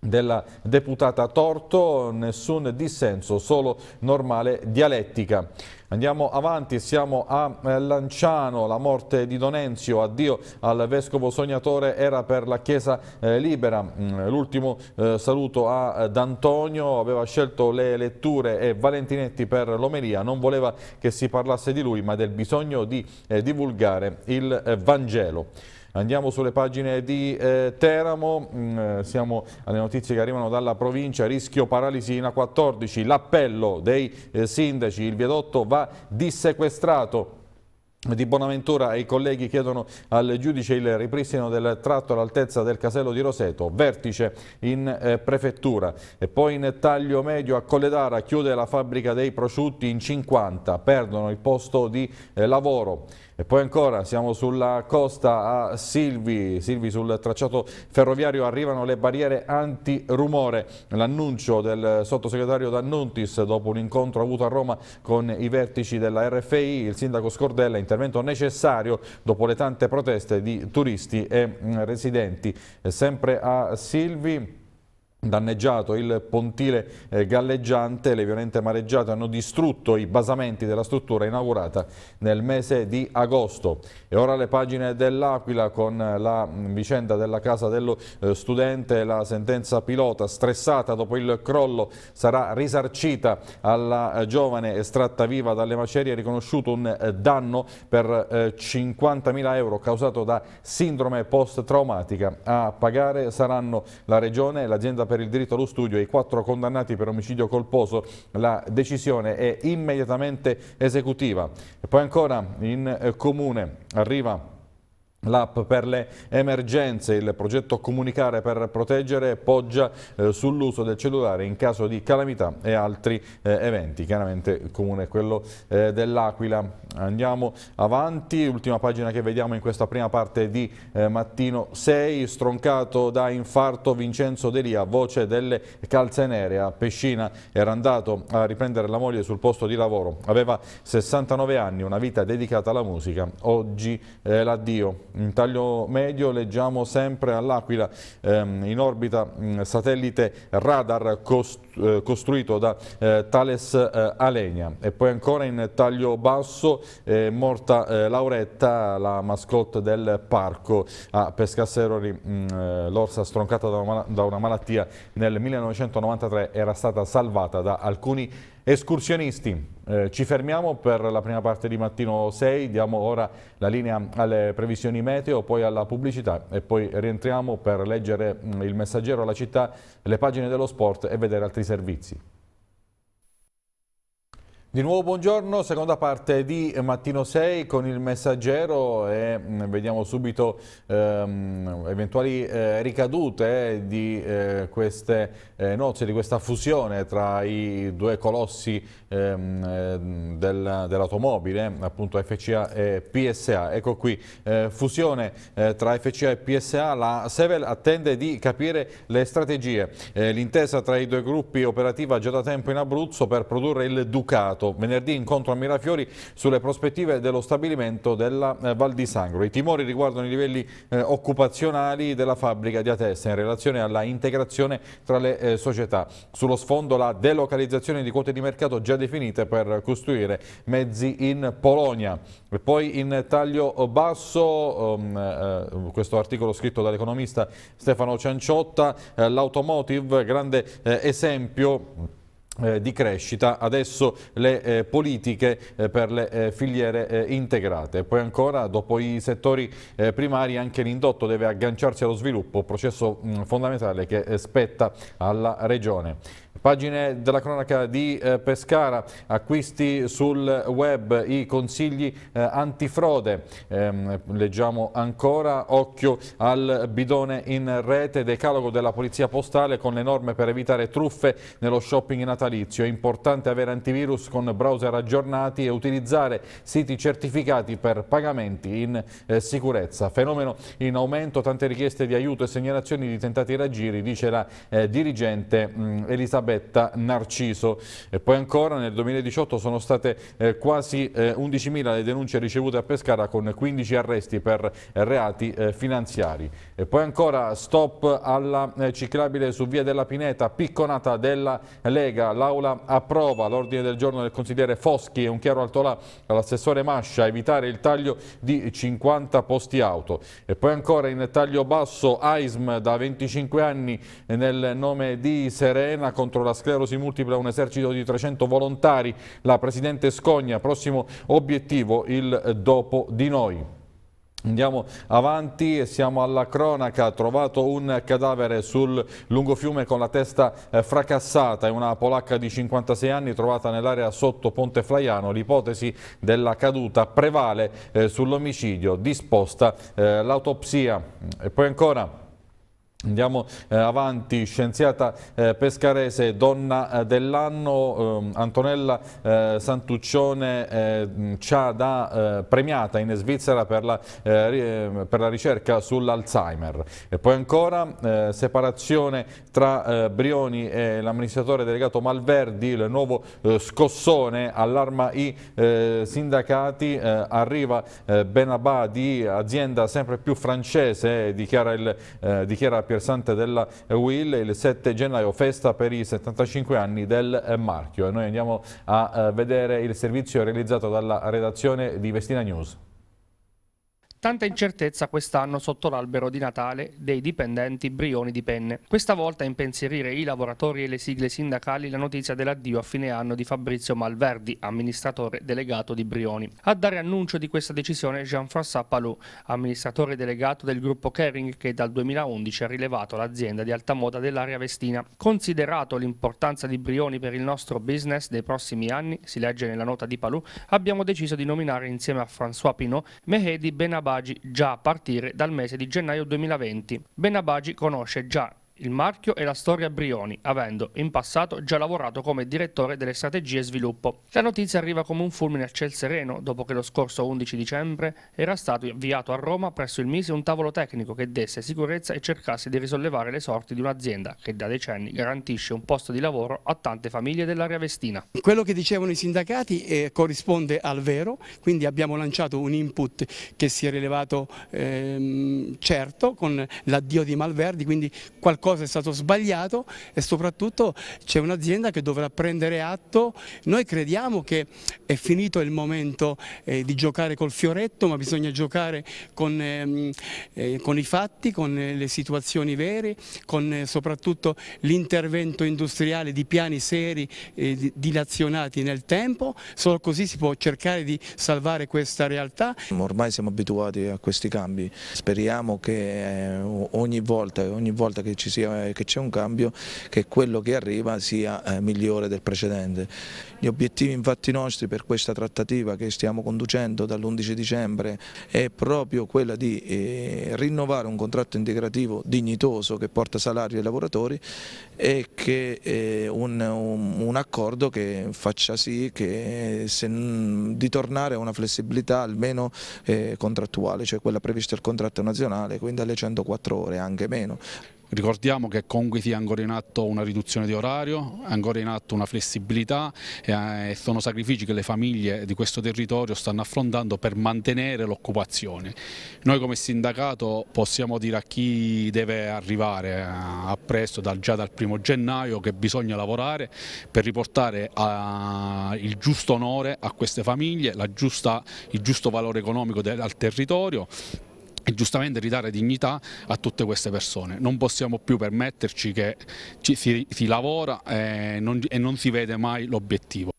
della deputata Torto, nessun dissenso, solo normale dialettica. Andiamo avanti, siamo a eh, Lanciano, la morte di Donenzio, addio al Vescovo Sognatore, era per la Chiesa eh, Libera. Mm, l'ultimo eh, saluto a D'Antonio, aveva scelto le letture e Valentinetti per l'Omeria, non voleva che si parlasse di lui ma del bisogno di divulgare il Vangelo. Andiamo sulle pagine di eh, Teramo, mm, eh, siamo alle notizie che arrivano dalla provincia, rischio paralisi in A14, l'appello dei eh, sindaci, il viadotto va dissequestrato di Bonaventura e i colleghi chiedono al giudice il ripristino del tratto all'altezza del casello di Roseto, vertice in eh, prefettura. E poi in taglio medio a Colledara chiude la fabbrica dei prosciutti in 50, perdono il posto di eh, lavoro. E poi ancora siamo sulla costa a Silvi, Silvi sul tracciato ferroviario arrivano le barriere antirumore. L'annuncio del sottosegretario D'Annuntis dopo un incontro avuto a Roma con i vertici della RFI, il sindaco Scordella, intervento necessario dopo le tante proteste di turisti e mm, residenti. sempre a Silvi danneggiato il pontile eh, galleggiante, le violente mareggiate hanno distrutto i basamenti della struttura inaugurata nel mese di agosto. E ora le pagine dell'Aquila con eh, la mm, vicenda della casa dello eh, studente, la sentenza pilota stressata dopo il crollo sarà risarcita alla giovane estratta viva dalle macerie, riconosciuto un danno per 50.000 euro causato da sindrome post-traumatica. A pagare saranno la regione e l'azienda per il diritto allo studio e i quattro condannati per omicidio colposo. La decisione è immediatamente esecutiva. E poi ancora in eh, comune arriva L'app per le emergenze, il progetto Comunicare per proteggere poggia eh, sull'uso del cellulare in caso di calamità e altri eh, eventi. Chiaramente il comune quello eh, dell'Aquila. Andiamo avanti, ultima pagina che vediamo in questa prima parte di eh, Mattino 6, stroncato da infarto Vincenzo Delia, voce delle calze nere a Pescina, era andato a riprendere la moglie sul posto di lavoro, aveva 69 anni, una vita dedicata alla musica, oggi eh, l'addio. In taglio medio leggiamo sempre all'Aquila, ehm, in orbita mh, mm, satellite radar cost, eh, costruito da eh, Thales eh, Alenia e poi ancora in taglio basso è eh, morta eh, Lauretta, la mascotte del parco a Pescasseroli, mm, eh, l'orsa stroncata da una, da una malattia nel 1993 era stata salvata da alcuni escursionisti. Eh, ci fermiamo per la prima parte di mattino 6, diamo ora la linea alle previsioni meteo, poi alla pubblicità e poi rientriamo per leggere mh, mm, il messaggero alla città, le pagine dello sport e vedere altri servizi. Di nuovo buongiorno, seconda parte di Mattino 6 con il messaggero e mm, vediamo subito ehm, eventuali eh, ricadute di eh, queste eh, nozze, di questa fusione tra i due colossi Ehm, ehm, del, dell'automobile, appunto FCA e PSA. Ecco qui, eh, fusione eh, tra FCA e PSA, la Sevel attende di capire le strategie. Eh, L'intesa tra i due gruppi operativa già da tempo in Abruzzo per produrre il Ducato. Venerdì incontro a Mirafiori sulle prospettive dello stabilimento della eh, Val di Sangro. I timori riguardano i livelli eh, occupazionali della fabbrica di Atessa in relazione alla integrazione tra le eh, società. Sullo sfondo la delocalizzazione di quote di mercato già definite per costruire mezzi in Polonia. E poi in taglio basso, um, uh, questo articolo scritto dall'economista Stefano Cianciotta, uh, l'automotive, grande uh, esempio di crescita, adesso le eh, politiche eh, per le eh, filiere integrate. Poi ancora, dopo i settori primari, anche l'indotto deve agganciarsi allo sviluppo, processo mh, mm, fondamentale che spetta alla Regione. Pagine della cronaca di eh, Pescara, acquisti sul web, i consigli eh, antifrode. Eh, leggiamo ancora, occhio al bidone in rete, decalogo della polizia postale con le norme per evitare truffe nello shopping natalizio. È importante avere antivirus con browser aggiornati e utilizzare siti certificati per pagamenti in eh, sicurezza. Fenomeno in aumento, tante richieste di aiuto e segnalazioni di tentati raggiri, dice la eh, dirigente mm, Elisabeth. Petta Narciso. E poi ancora nel 2018 sono state eh, quasi eh, 11.000 le denunce ricevute a Pescara con 15 arresti per eh, reati eh, finanziari. E poi ancora stop alla eh, ciclabile su via della Pineta, picconata della Lega. L'Aula approva l'ordine del giorno del consigliere Foschi e un chiaro altolà all'assessore Mascia, evitare il taglio di 50 posti auto. E poi ancora in taglio basso AISM da 25 anni nel nome di Serena contro contro la sclerosi multipla un esercito di 300 volontari. La Presidente Scogna, prossimo obiettivo, il dopo di noi. Andiamo avanti siamo alla cronaca, trovato un cadavere sul lungo fiume con la testa eh, fracassata, è una polacca di 56 anni trovata nell'area sotto Ponte Flaiano, l'ipotesi della caduta prevale eh, sull'omicidio, disposta eh, l'autopsia. E poi ancora... Andiamo eh, avanti, scienziata eh, pescarese, donna eh, dell'anno, ehm, Antonella eh, Santuccione eh, ci ha Ciada, eh, premiata in Svizzera per la, ehm, per la ricerca sull'Alzheimer. E poi ancora separazione tra Brioni e l'amministratore delegato Malverdi, il nuovo scossone, allarma i sindacati, arriva Benabà di azienda sempre più francese, dichiara, il, dichiara Piersante della Will, il 7 gennaio festa per i 75 anni del eh, marchio e noi andiamo a eh, vedere il servizio realizzato dalla redazione di Vestina News. Tanta incertezza quest'anno sotto l'albero di Natale dei dipendenti Brioni di Penne. Questa volta a impensierire i lavoratori e le sigle sindacali la notizia dell'addio a fine anno di Fabrizio Malverdi, amministratore delegato di Brioni. A dare annuncio di questa decisione Jean-François Palou, amministratore delegato del gruppo Kering che dal 2011 ha rilevato l'azienda di alta moda dell'area vestina. Considerato l'importanza di Brioni per il nostro business dei prossimi anni, si legge nella nota di Palou, abbiamo deciso di nominare insieme a François Pinot Mehedi Benabar Benabagi già a partire dal mese di gennaio 2020. Ben Abagi conosce già il marchio è la storia Brioni, avendo in passato già lavorato come direttore delle strategie sviluppo. La notizia arriva come un fulmine a ciel sereno, dopo che lo scorso 11 dicembre era stato avviato a Roma presso il MISE un tavolo tecnico che desse sicurezza e cercasse di risollevare le sorti di un'azienda che da decenni garantisce un posto di lavoro a tante famiglie dell'area vestina. Quello che dicevano i sindacati eh, corrisponde al vero, quindi abbiamo lanciato un input che si è rilevato ehm, certo con l'addio di Malverdi, quindi qualcosa qualcosa è stato sbagliato e soprattutto c'è un'azienda che dovrà prendere atto. Noi crediamo che è finito il momento eh, di giocare col fioretto, ma bisogna giocare con, eh, eh, con i fatti, con eh, le situazioni vere, con eh, soprattutto l'intervento industriale di piani seri dilazionati nel tempo, solo così si può cercare di salvare questa realtà. Ormai siamo abituati a questi cambi, speriamo che eh, ogni volta, ogni volta che ci sia sia, eh, che c'è un cambio, che quello che arriva sia eh, migliore del precedente. Gli obiettivi infatti nostri per questa trattativa che stiamo conducendo dall'11 dicembre è proprio quella di eh, rinnovare un contratto integrativo dignitoso che porta salari ai lavoratori e che eh, un, un, un, accordo che faccia sì che eh, se, di tornare a una flessibilità almeno eh, contrattuale, cioè quella prevista dal contratto nazionale, quindi alle 104 ore, anche meno. Ricordiamo che con comunque è ancora in atto una riduzione di orario, è ancora in atto una flessibilità eh, e sono sacrifici che le famiglie di questo territorio stanno affrontando per mantenere l'occupazione. Noi come sindacato possiamo dire a chi deve arrivare eh, a presto, già dal primo gennaio, che bisogna lavorare per riportare eh, il giusto onore a queste famiglie, giusta, il giusto valore economico del, al territorio e giustamente ridare dignità a tutte queste persone. Non possiamo più permetterci che ci, si, si, lavora e eh, non, e non si vede mai l'obiettivo.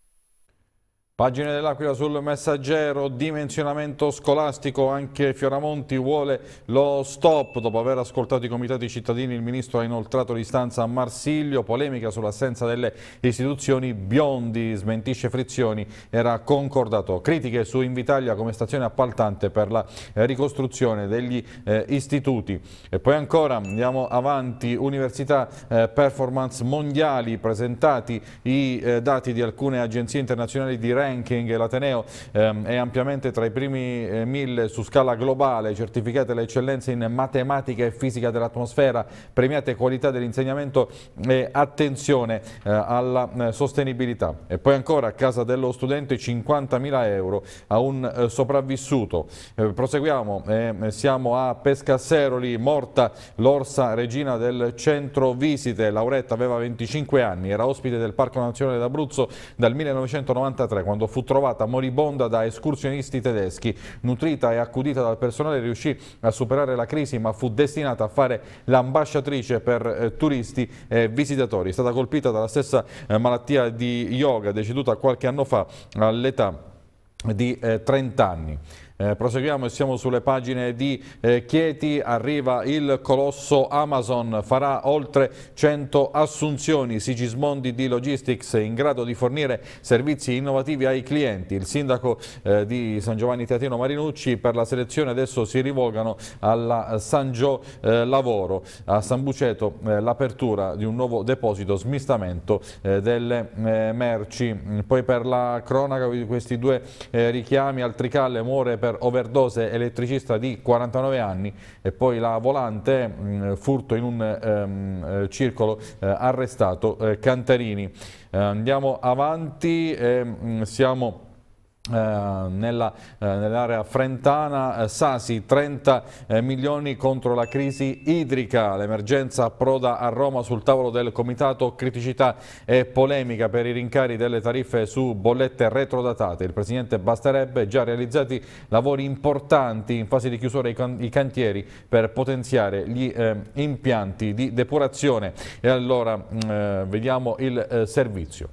Pagine dell'Aquila sul messaggero, dimensionamento scolastico, anche Fioramonti vuole lo stop. Dopo aver ascoltato i comitati cittadini il ministro ha inoltrato l'istanza a Marsiglio, polemica sull'assenza delle istituzioni, Biondi smentisce frizioni, era concordato. Critiche su Invitalia come stazione appaltante per la ricostruzione degli eh, istituti. E poi ancora andiamo avanti, Università eh, Performance Mondiali, presentati i eh, dati di alcune agenzie internazionali di ranking ranking l'Ateneo ehm, è ampiamente tra i primi eh, mille su scala globale, certificate le eccellenze in matematica e fisica dell'atmosfera, premiate qualità dell'insegnamento e attenzione eh, alla eh, sostenibilità. E poi ancora a casa dello studente 50.000 euro a un eh, sopravvissuto. Eh, proseguiamo, eh, siamo a Pescasseroli, morta l'orsa regina del centro visite, Lauretta aveva 25 anni, era ospite del Parco Nazionale d'Abruzzo dal 1993 quando fu trovata moribonda da escursionisti tedeschi. Nutrita e accudita dal personale riuscì a superare la crisi ma fu destinata a fare l'ambasciatrice per eh, turisti e visitatori. È stata colpita dalla stessa eh, malattia di yoga, deceduta qualche anno fa all'età di eh, 30 anni. Eh, proseguiamo e siamo sulle pagine di eh, Chieti, arriva il colosso Amazon, farà oltre 100 assunzioni, Sigismondi di Logistics in grado di fornire servizi innovativi ai clienti. Il sindaco eh, di San Giovanni Teatino Marinucci per la selezione adesso si rivolgano alla San Gio eh, Lavoro, a San Buceto eh, l'apertura di un nuovo deposito smistamento eh, delle merci. Poi per la cronaca questi due richiami, Altricalle muore per per overdose elettricista di 49 anni e poi la volante mh, mm, furto in un ehm, eh, circolo eh, arrestato eh, Cantarini. Eh, andiamo avanti, eh, mm, siamo eh, eh, nell'area nell frentana eh, Sasi 30 milioni contro la crisi idrica l'emergenza approda a Roma sul tavolo del comitato criticità e polemica per i rincari delle tariffe su bollette retrodatate il presidente basterebbe già realizzati lavori importanti in fase di chiusura i, can i cantieri per potenziare gli eh, impianti di depurazione e allora mm, eh, vediamo il eh, servizio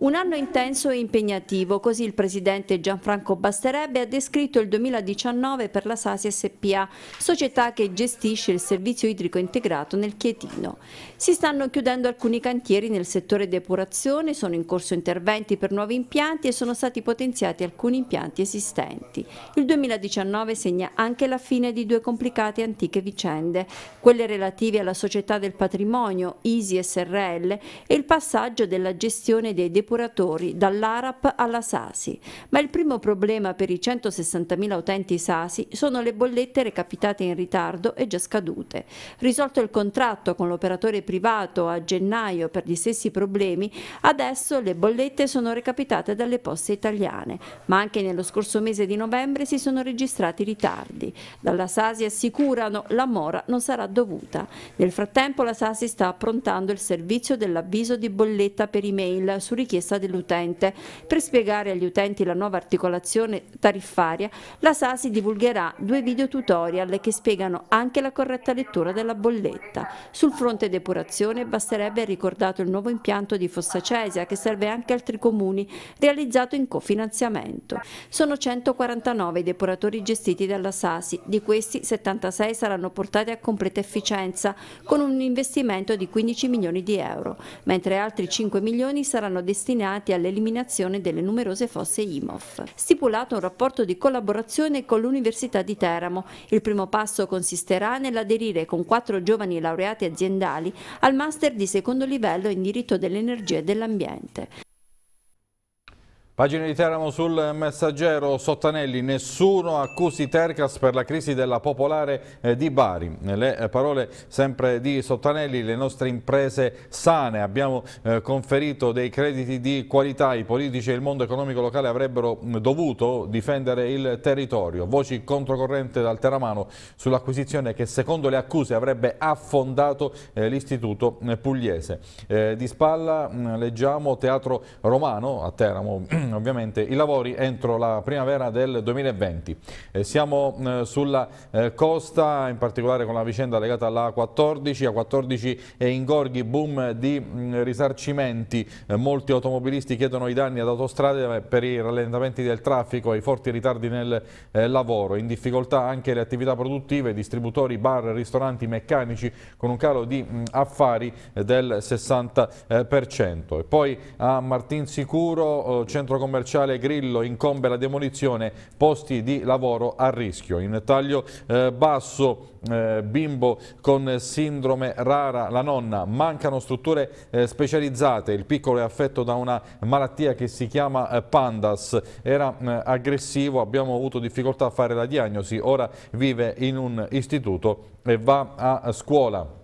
un anno intenso e impegnativo, così il presidente Gianfranco Basterebbe ha descritto il 2019 per la Sasi SPA, società che gestisce il servizio idrico integrato nel Chietino. Si stanno chiudendo alcuni cantieri nel settore depurazione, sono in corso interventi per nuovi impianti e sono stati potenziati alcuni impianti esistenti. Il 2019 segna anche la fine di due complicate antiche vicende, quelle relative alla società del patrimonio ISI SRL e il passaggio della gestione dei depuratori depuratori dall'ARAP alla Sasi, ma il primo problema per i 160.000 utenti Sasi sono le bollette recapitate in ritardo e già scadute. Risolto il contratto con l'operatore privato a gennaio per gli stessi problemi, adesso le bollette sono recapitate dalle poste italiane, ma anche nello scorso mese di novembre si sono registrati ritardi. Dalla Sasi assicurano la mora non sarà dovuta. Nel frattempo la Sasi sta approntando il servizio dell'avviso di bolletta per email su richiesta richiesta dell'utente. Per spiegare agli utenti la nuova articolazione tariffaria, la SASI divulgherà due video tutorial che spiegano anche la corretta lettura della bolletta. Sul fronte depurazione basterebbe ricordato il nuovo impianto di Fossa Cesia che serve anche altri comuni, realizzato in cofinanziamento. Sono 149 i depuratori gestiti dalla SASI, di questi 76 saranno portati a completa efficienza con un investimento di 15 milioni di euro, mentre altri 5 milioni saranno destinati destinati all'eliminazione delle numerose fosse IMOF. Stipulato un rapporto di collaborazione con l'Università di Teramo. Il primo passo consisterà nell'aderire con quattro giovani laureati aziendali al Master di secondo livello in diritto dell'energia e dell'ambiente. Pagina di Teramo sul messaggero Sottanelli, nessuno accusi Tercas per la crisi della popolare eh, di Bari. Le eh, parole sempre di Sottanelli, le nostre imprese sane, abbiamo eh, conferito dei crediti di qualità, i politici e il mondo economico locale avrebbero mm, dovuto difendere il territorio. Voci controcorrente dal Teramano sull'acquisizione che secondo le accuse avrebbe affondato l'istituto pugliese. Di spalla mm, leggiamo Teatro Romano a Teramo Mm, ovviamente i lavori entro la primavera del 2020. Eh, siamo eh, sulla eh, costa, in particolare con la vicenda legata alla A14, A14 e Ingorghi, boom di mh, mm, risarcimenti, eh, molti automobilisti chiedono i danni ad autostrade eh, per i rallentamenti del traffico e i forti ritardi nel eh, lavoro, in difficoltà anche le attività produttive, distributori, bar, ristoranti, meccanici con un calo di mh, mm, affari del 60%. E poi a Martinsicuro, centro commerciale Grillo incombe la demolizione, posti di lavoro a rischio. In taglio eh, basso eh, bimbo con sindrome rara, la nonna, mancano strutture eh, specializzate, il piccolo è affetto da una malattia che si chiama eh, Pandas, era eh, aggressivo, abbiamo avuto difficoltà a fare la diagnosi, ora vive in un istituto e va a scuola.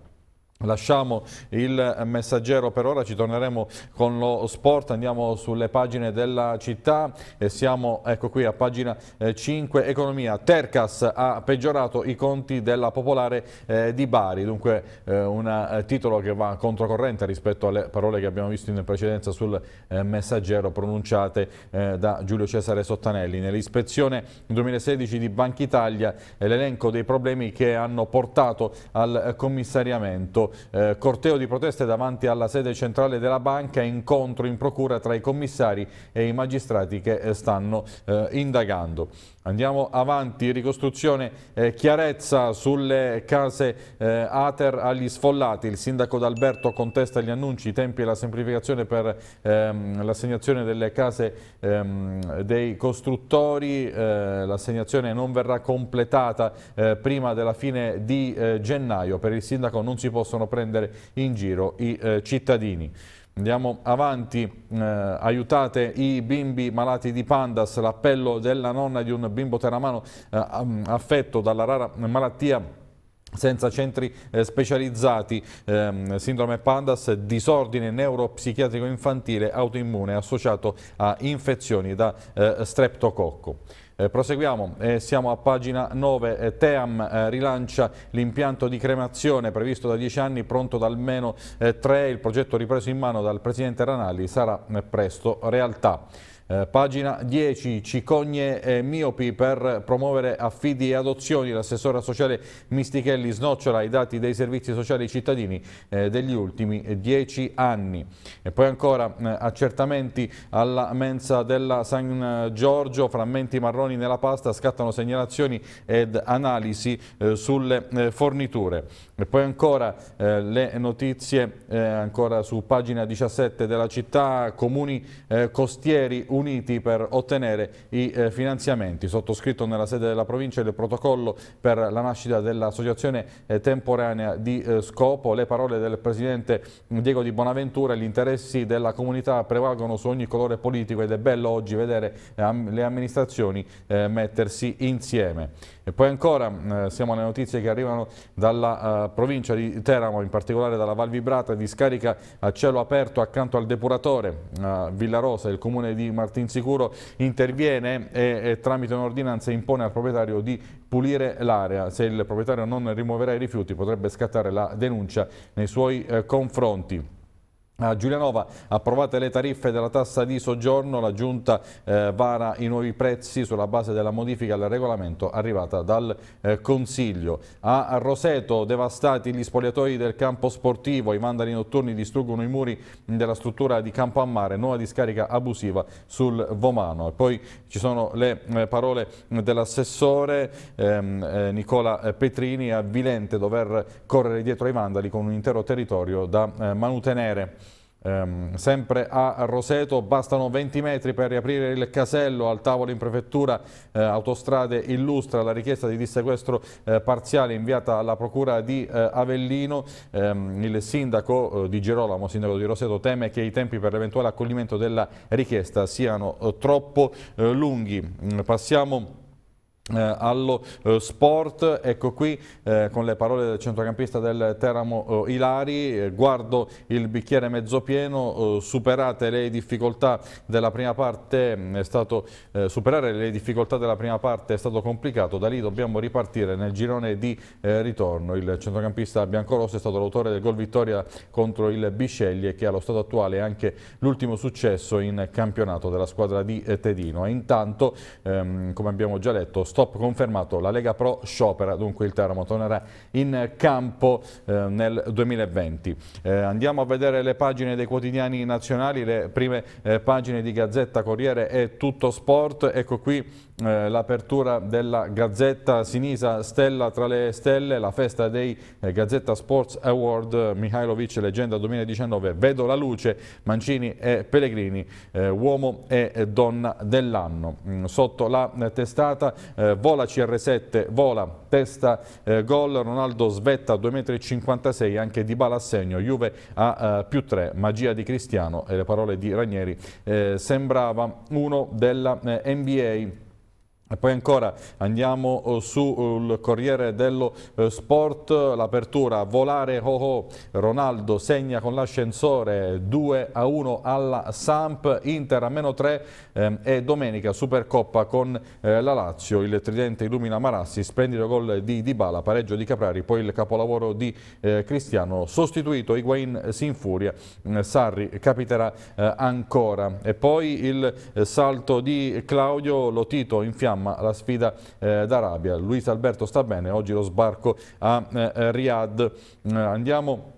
Lasciamo il messaggero per ora, ci torneremo con lo sport, andiamo sulle pagine della città e siamo ecco qui a pagina 5, eh, economia. Tercas ha peggiorato i conti della Popolare eh, di Bari, dunque eh, un eh, titolo che va controcorrente rispetto alle parole che abbiamo visto in precedenza sul eh, messaggero pronunciate eh, da Giulio Cesare Sottanelli. Nell'ispezione 2016 di Banca Italia l'elenco dei problemi che hanno portato al commissariamento eh, corteo di proteste davanti alla sede centrale della banca e incontro in procura tra i commissari e i magistrati che eh, stanno eh, indagando. Andiamo avanti, ricostruzione, eh, chiarezza sulle case eh, Ater agli sfollati. Il sindaco D'Alberto contesta gli annunci, i tempi e la semplificazione per ehm, l'assegnazione delle case ehm, dei costruttori. Eh, l'assegnazione non verrà completata prima della fine di gennaio. Per il sindaco non si possono possono prendere in giro i eh, cittadini. Andiamo avanti, eh, aiutate i bimbi malati di pandas, l'appello della nonna di un bimbo teramano eh, affetto dalla rara malattia senza centri eh, specializzati, ehm, sindrome pandas, disordine neuropsichiatrico infantile autoimmune associato a infezioni da eh, streptococco. Eh, proseguiamo, eh, siamo a pagina 9, eh, Team eh, rilancia l'impianto di cremazione previsto da 10 anni, pronto da almeno 3, eh, il progetto ripreso in mano dal presidente Ranalli sarà eh, presto realtà. Eh, pagina 10, cicogne e miopi per promuovere affidi e adozioni. L'assessora sociale Mistichelli snocciola i dati dei servizi sociali cittadini eh, degli ultimi 10 anni. E poi ancora eh, accertamenti alla mensa della San eh, Giorgio, frammenti marroni nella pasta, scattano segnalazioni ed analisi eh, sulle forniture. E poi ancora le notizie ancora su pagina 17 della città, comuni costieri uniti per ottenere i eh, finanziamenti. Sottoscritto nella sede della provincia il protocollo per la nascita dell'associazione eh, temporanea di eh, Scopo, le parole del presidente Diego Di Bonaventura, gli interessi della comunità prevalgono su ogni colore politico ed è bello oggi vedere eh, le amministrazioni eh, mettersi insieme. E poi ancora eh, siamo alle notizie che arrivano dalla eh, provincia di Teramo, in particolare dalla Val Vibrata, discarica a cielo aperto accanto al depuratore eh, Rosa, il comune di Martinsicuro interviene e, e tramite un'ordinanza impone al proprietario di pulire l'area. Se il proprietario non rimuoverà i rifiuti potrebbe scattare la denuncia nei suoi eh, confronti. A Giulianova approvate le tariffe della tassa di soggiorno, la Giunta eh, vara i nuovi prezzi sulla base della modifica al regolamento arrivata dal eh, Consiglio. A Roseto devastati gli spogliatoi del campo sportivo, i mandali notturni distruggono i muri della struttura di Campo a Mare, nuova discarica abusiva sul Vomano. E poi ci sono le eh, parole dell'assessore ehm, eh, Nicola eh, Petrini, avvilente dover correre dietro ai mandali con un intero territorio da eh, manutenere. Ehm, sempre a Roseto bastano 20 metri per riaprire il casello al tavolo in prefettura eh, Autostrade illustra la richiesta di dissequestro eh, parziale inviata alla procura di eh, Avellino ehm, il sindaco eh, di Girolamo, sindaco di Roseto teme che i tempi per l'eventuale accoglimento della richiesta siano eh, troppo eh, lunghi mm, passiamo eh, allo eh, sport, ecco qui eh, con le parole del centrocampista del Teramo eh, Ilari, eh, guardo il bicchiere mezzo pieno, eh, superate le difficoltà della prima parte mm, è stato, superare le difficoltà della prima parte è stato complicato, da lì dobbiamo ripartire nel girone di ritorno. Il centrocampista biancorosso è stato l'autore del gol vittoria contro il Bisceglie che allo stato attuale è anche l'ultimo successo in campionato della squadra di Tedino. E intanto, ehm, come abbiamo già letto, stop confermato, la Lega Pro sciopera, dunque il Teramo tornerà in campo eh, nel 2020. Eh, andiamo a vedere le pagine dei quotidiani nazionali, le prime eh, pagine di Gazzetta, Corriere e Tutto Sport, ecco qui eh, l'apertura della Gazzetta Sinisa Stella tra le stelle, la festa dei eh, Gazzetta Sports Award, Mihailovic leggenda 2019, vedo la luce, Mancini e Pellegrini, eh, uomo e donna dell'anno. Mm, sotto la testata eh, vola CR7, vola, testa, eh, gol, Ronaldo svetta 2,56 m, anche di bala a segno, Juve a eh, più 3, magia di Cristiano e le parole di Ranieri, eh, sembrava uno della eh, NBA. E poi ancora andiamo eh, sul eh, Corriere dello eh, Sport, l'apertura, volare ho ho, Ronaldo segna con l'ascensore 2 a 1 alla Samp, Inter a meno 3 ehm, e domenica Supercoppa con eh, la Lazio, il tridente illumina Marassi, splendido gol di Dybala, pareggio di Caprari, poi il capolavoro di eh, Cristiano, sostituito Higuain si infuria, mm, Sarri capiterà ancora e poi il salto di Claudio Lotito in fiamma programma la sfida eh, d'Arabia. Luis Alberto sta bene, oggi lo sbarco a eh, Riyadh. Eh, andiamo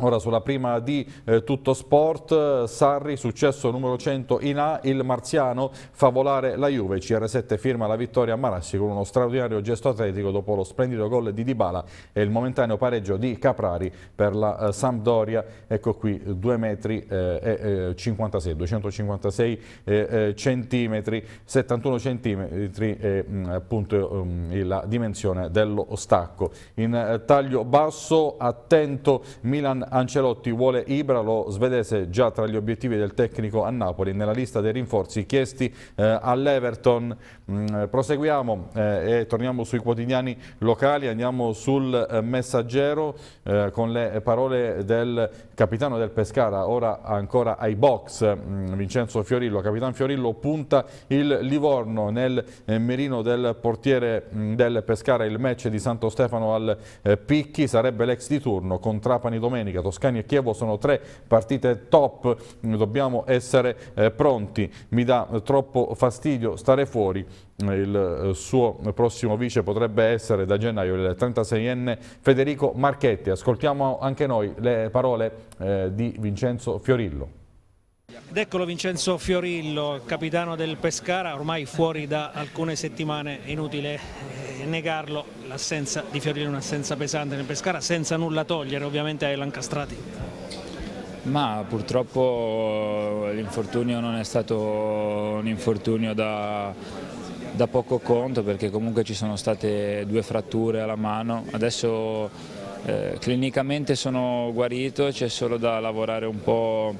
Ora sulla prima di eh, Tutto Sport, Sarri, successo numero 100 in A, il Marziano fa volare la Juve, CR7 firma la vittoria a Marassi con uno straordinario gesto atletico dopo lo splendido gol di Dybala e il momentaneo pareggio di Caprari per la eh, Sampdoria, ecco qui 2 metri eh, 56, 256 eh, eh, eh, centimetri, 71 centimetri e mm, appunto mm, la dimensione dello stacco. In taglio basso, attento Milan Ancelotti vuole Ibra, lo svedese già tra gli obiettivi del tecnico a Napoli nella lista dei rinforzi chiesti eh, all'Everton. Mm, proseguiamo eh, e torniamo sui quotidiani locali, andiamo sul eh, messaggero eh, con le parole del capitano del Pescara, ora ancora ai box, mm, Vincenzo Fiorillo. Capitan Fiorillo punta il Livorno nel eh, mirino del portiere mh, mm, del Pescara, il match di Santo Stefano al eh, Picchi, sarebbe l'ex di turno con Trapani domenica Liga. Toscani e Chievo sono tre partite top, dobbiamo essere eh, pronti. Mi dà eh, troppo fastidio stare fuori. Eh, il eh, suo prossimo vice potrebbe essere da gennaio il 36enne Federico Marchetti. Ascoltiamo anche noi le parole di Vincenzo Fiorillo. Ed eccolo Vincenzo Fiorillo, capitano del Pescara, ormai fuori da alcune settimane, inutile eh, negarlo, l'assenza di Fiorillo è un'assenza pesante nel Pescara, senza nulla togliere ovviamente ai Lancastrati. Ma purtroppo eh, l'infortunio non è stato un infortunio da, da poco conto perché comunque ci sono state due fratture alla mano, adesso eh, clinicamente sono guarito, c'è solo da lavorare un po'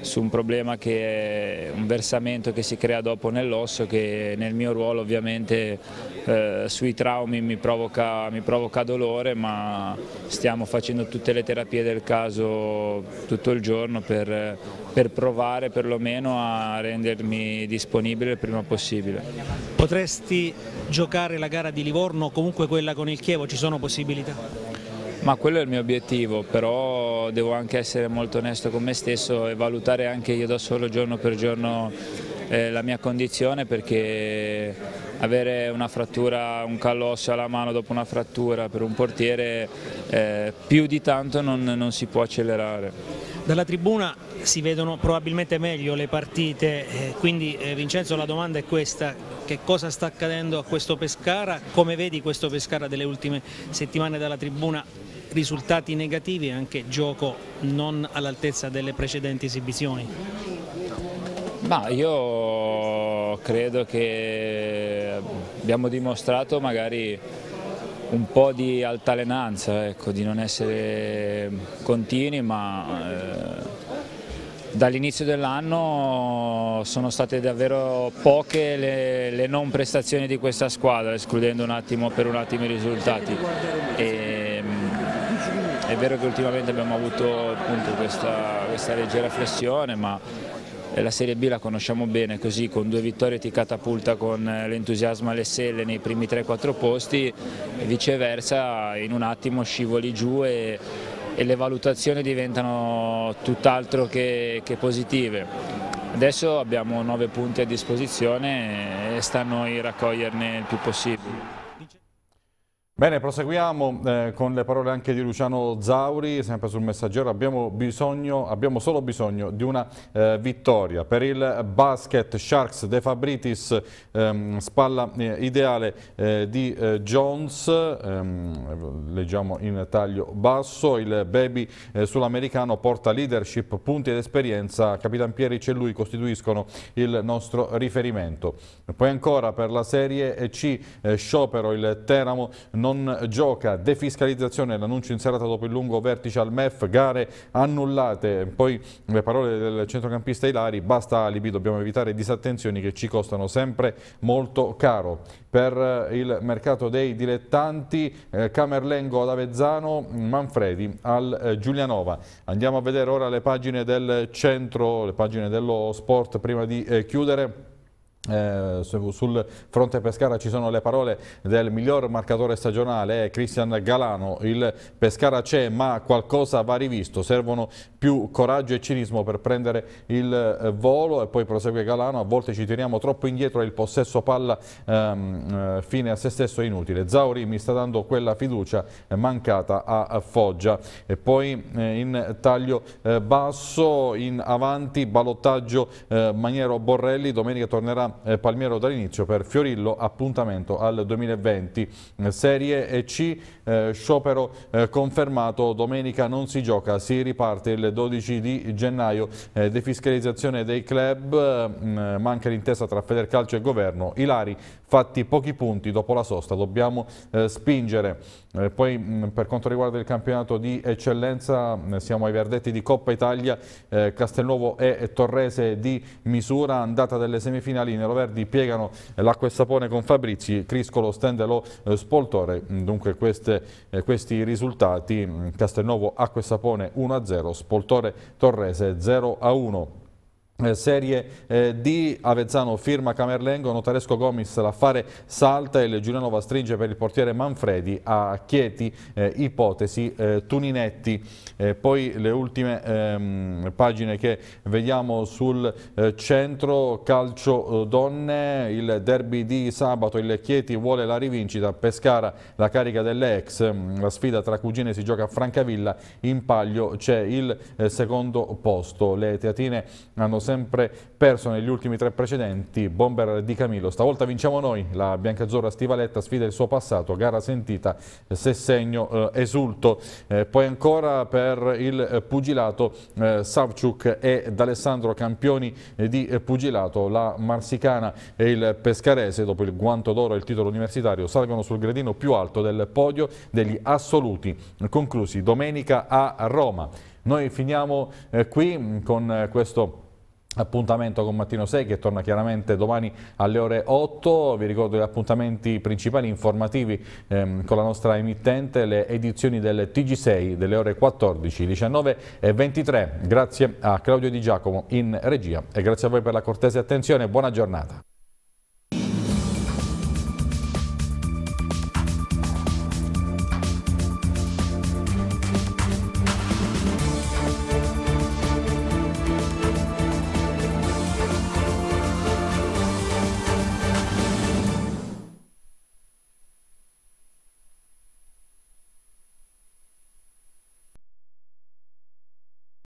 su un problema che è un versamento che si crea dopo nell'osso che nel mio ruolo ovviamente eh, sui traumi mi provoca, mi provoca, dolore ma stiamo facendo tutte le terapie del caso tutto il giorno per, per provare perlomeno a rendermi disponibile il prima possibile. Potresti giocare la gara di Livorno o comunque quella con il Chievo, ci sono possibilità? ma quello è il mio obiettivo, però devo anche essere molto onesto con me stesso e valutare anche io da solo giorno per giorno eh, la mia condizione perché avere una frattura, un callo osseo alla mano dopo una frattura per un portiere eh, più di tanto non, non si può accelerare. Dalla tribuna si vedono probabilmente meglio le partite, eh, quindi eh, Vincenzo la domanda è questa, che cosa sta accadendo a questo Pescara, come vedi questo Pescara delle ultime settimane dalla tribuna risultati negativi e anche gioco non all'altezza delle precedenti esibizioni? Ma io credo che abbiamo dimostrato magari un po' di altalenanza, ecco, di non essere continui, ma eh, dall'inizio dell'anno sono state davvero poche le, le, non prestazioni di questa squadra, escludendo un attimo, per un attimo i risultati. E, vero che ultimamente abbiamo avuto appunto, questa, questa leggera flessione, ma la Serie B la conosciamo bene, così con due vittorie ti catapulta con l'entusiasmo alle selle nei primi 3-4 posti, e viceversa in un attimo scivoli giù e, e le valutazioni diventano tutt'altro che, che positive. Adesso abbiamo 9 punti a disposizione e sta a noi raccoglierne il più possibile. Bene, proseguiamo eh, con le parole anche di Luciano Zauri, sempre sul messaggero. Abbiamo, bisogno, abbiamo solo bisogno di una eh, vittoria. Per il basket Sharks De Fabritis, ehm, spalla eh, ideale eh, di eh, Jones, ehm, leggiamo in taglio basso, il baby eh, sull'americano porta leadership, punti ed esperienza. Capitan Pieric e lui costituiscono il nostro riferimento. Poi ancora per la Serie C, sciopero il Teramo non non gioca, defiscalizzazione, l'annuncio in serata dopo il lungo vertice al MEF, gare annullate, poi le parole del centrocampista Ilari, basta alibi, dobbiamo evitare disattenzioni che ci costano sempre molto caro. Per eh, il mercato dei dilettanti, eh, Camerlengo ad Avezzano, Manfredi al eh, Giulianova. Andiamo a vedere ora le pagine del centro, le pagine dello sport prima di eh, chiudere. Eh, sul fronte Pescara ci sono le parole del miglior marcatore stagionale eh, Cristian Galano, il Pescara c'è ma qualcosa va rivisto, servono più coraggio e cinismo per prendere il eh, volo e poi prosegue Galano, a volte ci tiriamo troppo indietro e il possesso palla ehm, eh, fine a se stesso è inutile. Zauri mi sta dando quella fiducia eh, mancata a Foggia e poi eh, in taglio eh, basso, in avanti, balottaggio eh, Maniero Borrelli, domenica tornerà Palmiero dall'inizio per Fiorillo, appuntamento al 2020, Serie C, sciopero confermato, domenica non si gioca, si riparte il 12 di gennaio, eh, defiscalizzazione dei club, mh, mm, eh, manca l'intesa tra Federcalcio e governo, Ilari fatti pochi punti dopo la sosta, dobbiamo eh, spingere. Eh, poi mh, mm, per quanto riguarda il campionato di eccellenza mm, siamo ai verdetti di Coppa Italia, eh, Castelnuovo e Torrese di misura, andata delle semifinali, Nero Verdi piegano l'acqua e sapone con Fabrizi, Criscolo stende lo eh, spoltore, mm, dunque queste, eh, questi risultati, Castelnuovo acqua e sapone 1-0, spoltore Torrese 0-1. Eh, serie eh, D, Avezzano firma Camerlengo, Notaresco Gomis l'affare salta e il Giuliano Giulianova stringe per il portiere Manfredi a Chieti, eh, ipotesi eh, Tuninetti. Eh, poi le ultime ehm, pagine che vediamo sul eh, centro, calcio donne, il derby di sabato, il Chieti vuole la rivincita, Pescara la carica delle ex, mm, la sfida tra cugine si gioca a Francavilla, in palio c'è il secondo posto. Le teatine hanno sempre perso negli ultimi tre precedenti, bomber di Camillo. Stavolta vinciamo noi, la biancazzurra Stivaletta sfida il suo passato, gara sentita, se segno eh, esulto. Eh, poi ancora per il eh, pugilato eh, Savciuk e D'Alessandro campioni eh, di eh, pugilato, la marsicana e il pescarese dopo il guanto d'oro e il titolo universitario salgono sul gradino più alto del podio degli assoluti conclusi domenica a Roma. Noi finiamo eh, qui mm, con eh, questo Appuntamento con Mattino 6 che torna chiaramente domani alle ore 8, vi ricordo gli appuntamenti principali informativi ehm, con la nostra emittente, le edizioni del TG6 delle ore 14, 19 e 23. Grazie a Claudio Di Giacomo in regia e grazie a voi per la cortese attenzione buona giornata.